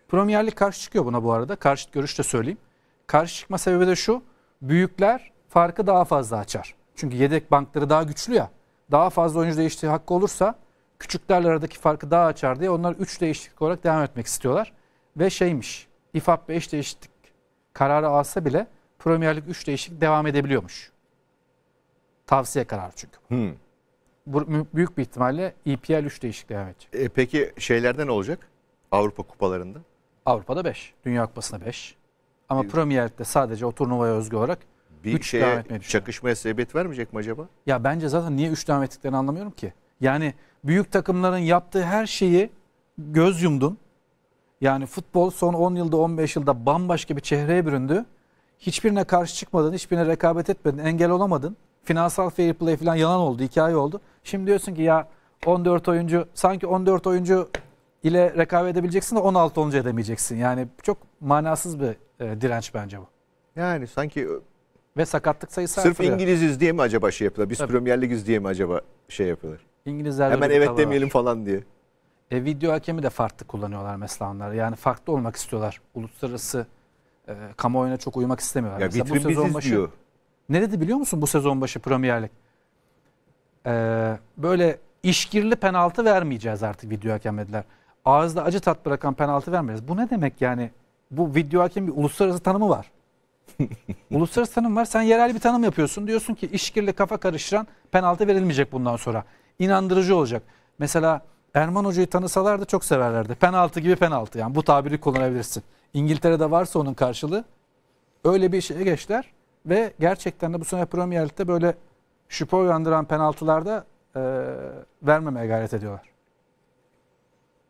Premier Lig karşı çıkıyor buna bu arada. Karşıt görüş de söyleyeyim. Karşı çıkma sebebi de şu. Büyükler farkı daha fazla açar. Çünkü yedek bankları daha güçlü ya. Daha fazla oyuncu değiştiği hakkı olursa küçüklerle aradaki farkı daha açar diye onlar 3 değişiklik olarak devam etmek istiyorlar. Ve şeymiş İFAP 5 değişiklik kararı alsa bile Premier Lig 3 değişiklik devam edebiliyormuş. Tavsiye kararı çünkü. Hmm. Bu, büyük bir ihtimalle EPL 3 değişiklik devam edecek. E, peki şeylerde ne olacak? Avrupa kupalarında? Avrupa'da 5. Dünya Kupası'nda 5. Ama Premier Lig'de sadece o turnuvaya özgü olarak bir üç şeye çakışmaya sebebiyet vermeyecek mi acaba? Ya bence zaten niye üç devam ettiklerini anlamıyorum ki. Yani büyük takımların yaptığı her şeyi göz yumdun. Yani futbol son 10 yılda 15 yılda bambaşka bir çehreye büründü. Hiçbirine karşı çıkmadın, hiçbirine rekabet etmedin, engel olamadın. Finansal fair play falan yalan oldu, hikaye oldu. Şimdi diyorsun ki ya 14 oyuncu sanki 14 oyuncu ile rekabet edebileceksin de 16 olunca edemeyeceksin. Yani çok manasız bir e, direnç bence bu. Yani sanki ve sakatlık sayısı Sırf artıyor. İngiliziz diye mi acaba şey yapıyorlar? Biz Tabii. Premier Ligiz diye mi acaba şey yapıyorlar? İngilizler Hemen evet demeyelim var. falan diye. E, video hakemi de farklı kullanıyorlar mesela onlar. Yani farklı olmak istiyorlar. Uluslararası e, kamuoyuna çok uymak istemiyorlar. Ya mesela bu sezon başı diyor. Ne dedi biliyor musun bu sezon başı Premier Lig? Ee, böyle işkirli penaltı vermeyeceğiz artık video hakem dediler. Ağızda acı tat bırakan penaltı vermeyeceğiz. Bu ne demek yani? Bu video hakem bir uluslararası tanımı var. Uluslararası tanım var. Sen yerel bir tanım yapıyorsun. Diyorsun ki işkirle kafa karıştıran penaltı verilmeyecek bundan sonra. İnandırıcı olacak. Mesela Erman Hoca'yı tanısalardı çok severlerdi. Penaltı gibi penaltı yani bu tabiri kullanabilirsin. İngiltere'de varsa onun karşılığı öyle bir şeye geçler ve gerçekten de bu sene Premier Lig'de böyle şüphe uyandıran penaltılarda e, vermemeye gayret ediyorlar.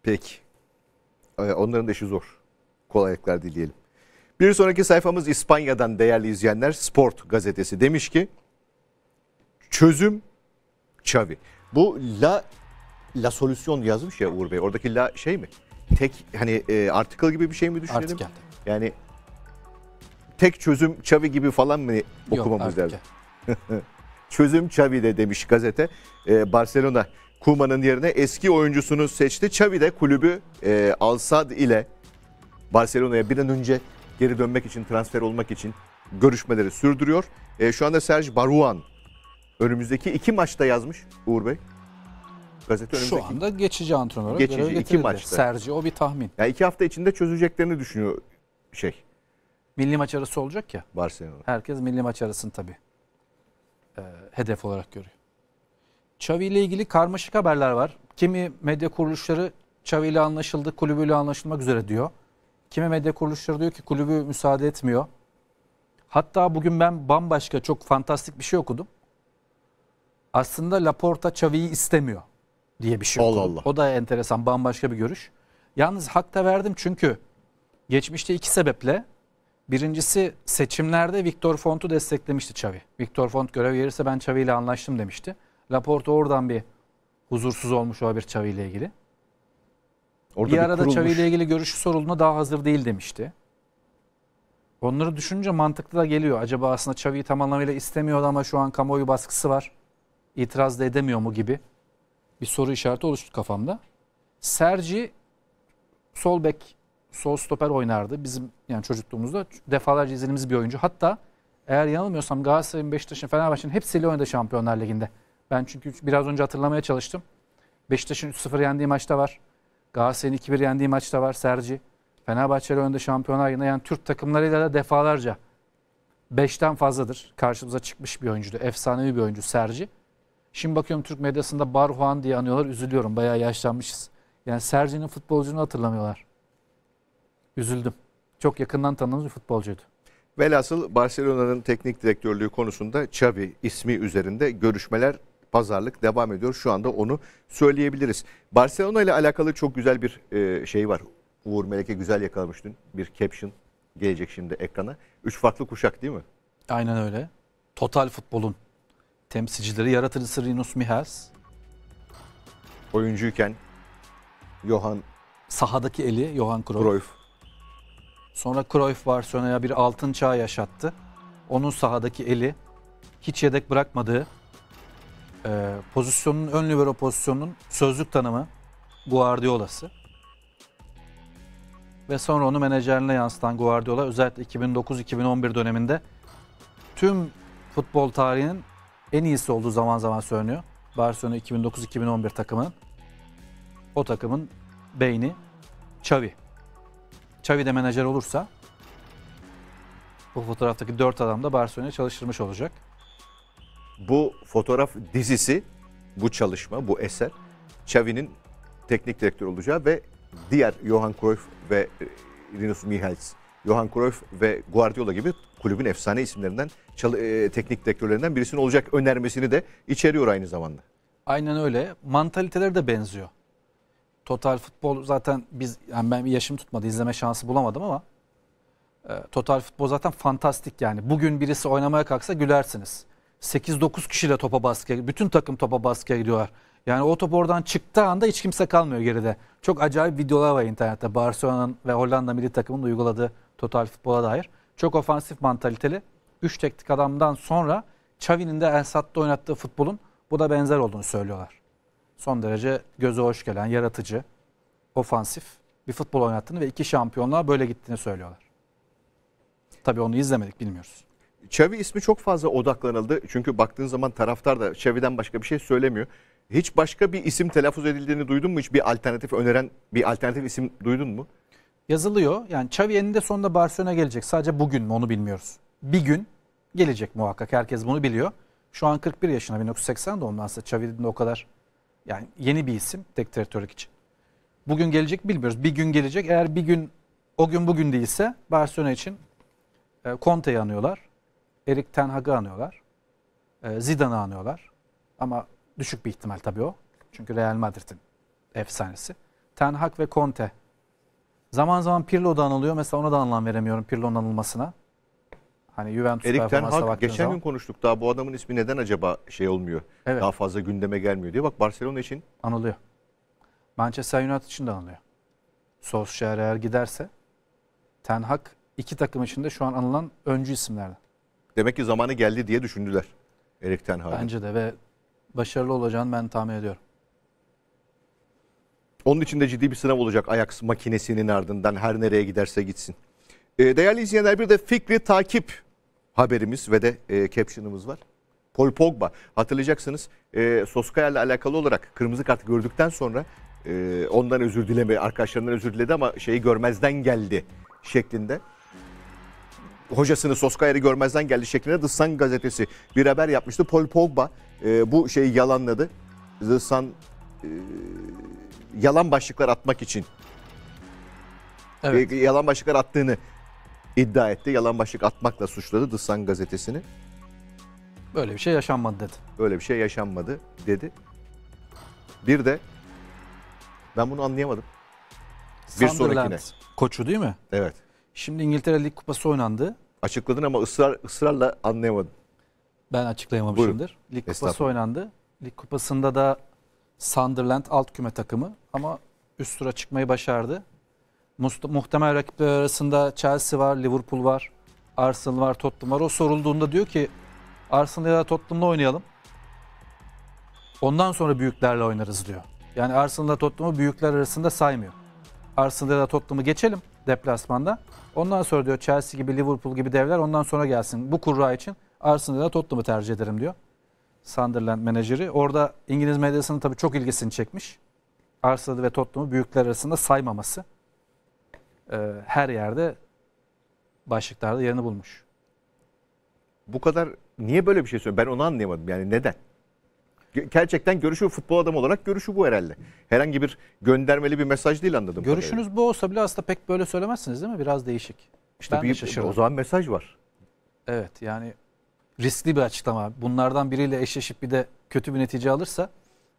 Peki. E, onların da işi zor. Kolaylıklar dileyelim. Bir sonraki sayfamız İspanya'dan değerli izleyenler Sport gazetesi demiş ki çözüm Xavi. Bu la la solüsyon yazmış ya Uğur Bey. Oradaki la şey mi? Tek hani e, article gibi bir şey mi düşünelim? Artikel. Yani tek çözüm Xavi gibi falan mı okumamız lazım? çözüm Xavi de demiş gazete. Ee, Barcelona Kuma'nın yerine eski oyuncusunu seçti. Xavi de kulübü e, Al Sad ile Barcelona'ya bir an önce geri dönmek için, transfer olmak için görüşmeleri sürdürüyor. E, şu anda Serge Baruan önümüzdeki iki maçta yazmış Uğur Bey. Gazete önümüzdeki... Şu anda geçici antrenör. Geçici iki maçta. Serci o bir tahmin. Yani iki hafta içinde çözeceklerini düşünüyor şey. Milli maç arası olacak ya. Barcelona. Herkes milli maç arasını tabii e, hedef olarak görüyor. Xavi ile ilgili karmaşık haberler var. Kimi medya kuruluşları Xavi ile anlaşıldı, kulübüyle anlaşılmak üzere diyor. Kimi medya kuruluşları diyor ki kulübü müsaade etmiyor. Hatta bugün ben bambaşka çok fantastik bir şey okudum. Aslında Laporta Xavi'yi istemiyor diye bir şey okudum. Allah. O da enteresan bambaşka bir görüş. Yalnız hakta verdim çünkü geçmişte iki sebeple Birincisi seçimlerde Victor Font'u desteklemişti Xavi. Victor Font görev verirse ben Xavi ile anlaştım demişti. Laporta oradan bir huzursuz olmuş olabilir Xavi ile ilgili. Orada bir, arada kurulmuş... ile ilgili görüşü sorulduğunda daha hazır değil demişti. Onları düşününce mantıklı da geliyor. Acaba aslında Xavi'yi tam anlamıyla istemiyordu ama şu an kamuoyu baskısı var. İtiraz da edemiyor mu gibi bir soru işareti oluştu kafamda. Serci sol bek, sol stoper oynardı. Bizim yani çocukluğumuzda defalarca izlediğimiz bir oyuncu. Hatta eğer yanılmıyorsam Galatasaray'ın, Beşiktaş'ın, Fenerbahçe'nin hepsiyle oynadı Şampiyonlar Ligi'nde. Ben çünkü biraz önce hatırlamaya çalıştım. Beşiktaş'ın 3-0 yendiği maçta var. Galatasaray'ın 2-1 yendiği maçta var Serci. Fenerbahçe'yle önde şampiyonlar yine yani Türk takımlarıyla da defalarca 5'ten fazladır. Karşımıza çıkmış bir oyuncu, Efsanevi bir oyuncu Serci. Şimdi bakıyorum Türk medyasında Barhuan diye anıyorlar. Üzülüyorum. Bayağı yaşlanmışız. Yani Serci'nin futbolcunu hatırlamıyorlar. Üzüldüm. Çok yakından tanıdığımız bir futbolcuydu. Velhasıl Barcelona'nın teknik direktörlüğü konusunda Xavi ismi üzerinde görüşmeler pazarlık devam ediyor. Şu anda onu söyleyebiliriz. Barcelona ile alakalı çok güzel bir e, şey var. Uğur Melek'e güzel yakalamış dün. Bir caption gelecek şimdi ekrana. Üç farklı kuşak değil mi? Aynen öyle. Total futbolun temsilcileri yaratıcısı Rinus Mihes. Oyuncuyken Johan sahadaki eli Johan Cruyff. Cruyff. Sonra Cruyff var Barcelona'ya bir altın çağ yaşattı. Onun sahadaki eli hiç yedek bırakmadığı e, pozisyonun ön libero pozisyonunun sözlük tanımı Guardiola'sı. Ve sonra onu menajerine yansıtan Guardiola özellikle 2009-2011 döneminde tüm futbol tarihinin en iyisi olduğu zaman zaman söyleniyor. Barcelona 2009-2011 takımının o takımın beyni Xavi. Xavi de menajer olursa bu fotoğraftaki dört adam da Barcelona'ya çalıştırmış olacak bu fotoğraf dizisi, bu çalışma, bu eser Xavi'nin teknik direktör olacağı ve diğer Johan Cruyff ve Rinus e, Michels, Johan Cruyff ve Guardiola gibi kulübün efsane isimlerinden, e, teknik direktörlerinden birisinin olacak önermesini de içeriyor aynı zamanda. Aynen öyle. Mantaliteleri de benziyor. Total futbol zaten biz yani ben yaşım tutmadı izleme şansı bulamadım ama e, total futbol zaten fantastik yani. Bugün birisi oynamaya kalksa gülersiniz. 8-9 kişiyle topa baskıya, bütün takım topa baskıya gidiyorlar. Yani o top oradan çıktığı anda hiç kimse kalmıyor geride. Çok acayip videolar var internette. Barcelona'nın ve Hollanda milli takımının uyguladığı total futbola dair. Çok ofansif mantaliteli. 3 teknik adamdan sonra Xavi'nin de Ensat'ta Sad'da oynattığı futbolun bu da benzer olduğunu söylüyorlar. Son derece göze hoş gelen, yaratıcı, ofansif bir futbol oynattığını ve iki şampiyonluğa böyle gittiğini söylüyorlar. Tabii onu izlemedik bilmiyoruz. Xavi ismi çok fazla odaklanıldı. Çünkü baktığın zaman taraftar da Xavi'den başka bir şey söylemiyor. Hiç başka bir isim telaffuz edildiğini duydun mu? Hiç bir alternatif öneren bir alternatif isim duydun mu? Yazılıyor. Yani Xavi eninde sonunda Barcelona gelecek. Sadece bugün mü onu bilmiyoruz. Bir gün gelecek muhakkak. Herkes bunu biliyor. Şu an 41 yaşında 1980 doğumlansa Xavi'nin o kadar yani yeni bir isim tek teritörlük için. Bugün gelecek bilmiyoruz. Bir gün gelecek. Eğer bir gün o gün bugün değilse Barcelona için e, Conte'yi anıyorlar. Erik Ten Hag'ı anıyorlar. Ee, Zidane'ı anıyorlar. Ama düşük bir ihtimal tabii o. Çünkü Real Madrid'in efsanesi. Ten Hag ve Conte. Zaman zaman Pirlo da anılıyor. Mesela ona da anlam veremiyorum Pirlo'nun anılmasına. Hani Juventus'ta Erik Ten Hag geçen zaman. gün konuştuk daha bu adamın ismi neden acaba şey olmuyor? Evet. Daha fazla gündeme gelmiyor diye. Bak Barcelona için anılıyor. Manchester United için de anılıyor. Solskjaer eğer giderse Ten Hag iki takım içinde şu an anılan öncü isimlerden. Demek ki zamanı geldi diye düşündüler Erik Ten Hag'ın. Bence de ve başarılı olacağını ben tahmin ediyorum. Onun için de ciddi bir sınav olacak Ajax makinesinin ardından her nereye giderse gitsin. Ee, değerli izleyenler bir de fikri takip haberimiz ve de e, caption'ımız var. Paul Pogba hatırlayacaksınız e, ile alakalı olarak kırmızı kart gördükten sonra e, ondan özür dileme arkadaşlarından özür diledi ama şeyi görmezden geldi şeklinde hocasını soskayarı görmezden geldi şeklinde The Sun gazetesi bir haber yapmıştı. Paul Pogba e, bu şeyi yalanladı. The Sun e, yalan başlıklar atmak için e, evet. e, yalan başlıklar attığını iddia etti. Yalan başlık atmakla suçladı The Sun gazetesini. Böyle bir şey yaşanmadı dedi. Böyle bir şey yaşanmadı dedi. Bir de ben bunu anlayamadım. Bir sonrakine. koçu değil mi? Evet. Şimdi İngiltere Lig Kupası oynandı. Açıkladın ama ısrar ısrarla anlayamadım. Ben açıklayamamışımdır. Buyurun. Lig Kupası oynandı. Lig Kupası'nda da Sunderland alt küme takımı ama üst tura çıkmayı başardı. Muhtemel rakipler arasında Chelsea var, Liverpool var, Arsenal var, Tottenham var. O sorulduğunda diyor ki Arsenal ya da Tottenham'la oynayalım. Ondan sonra büyüklerle oynarız diyor. Yani Arsenal'la Tottenham'ı büyükler arasında saymıyor. Arsenal'la Tottenham'ı geçelim deplasmanda. Ondan sonra diyor Chelsea gibi Liverpool gibi devler ondan sonra gelsin. Bu kurra için Arsenal'a Tottenham'ı tercih ederim diyor. Sunderland menajeri. Orada İngiliz medyasının tabii çok ilgisini çekmiş. Arsenal'ı ve Tottenham'ı büyükler arasında saymaması. Ee, her yerde başlıklarda yerini bulmuş. Bu kadar niye böyle bir şey söylüyor? Ben onu anlayamadım. Yani neden? gerçekten görüşü futbol adamı olarak görüşü bu herhalde. Herhangi bir göndermeli bir mesaj değil anladım. Görüşünüz bu olsa bile aslında pek böyle söylemezsiniz değil mi? Biraz değişik. İşte ben bir, de şaşırdım. O zaman mesaj var. Evet yani riskli bir açıklama. Bunlardan biriyle eşleşip bir de kötü bir netice alırsa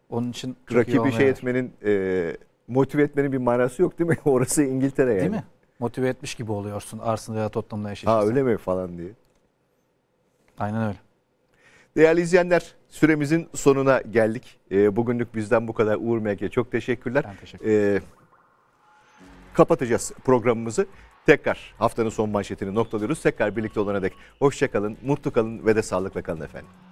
onun için rakibi şey etmenin e, motive etmenin bir manası yok değil mi? Orası İngiltere yani. Değil mi? Motive etmiş gibi oluyorsun Arsenal ya Tottenham'la eşleşirsen. Ha öyle mi falan diye. Aynen öyle. Değerli izleyenler süremizin sonuna geldik. E, bugünlük bizden bu kadar. Uğur Melke çok teşekkürler. Ben teşekkür ederim. E, kapatacağız programımızı. Tekrar haftanın son manşetini noktalıyoruz. Tekrar birlikte olana dek hoşçakalın, mutlu kalın ve de sağlıkla kalın efendim.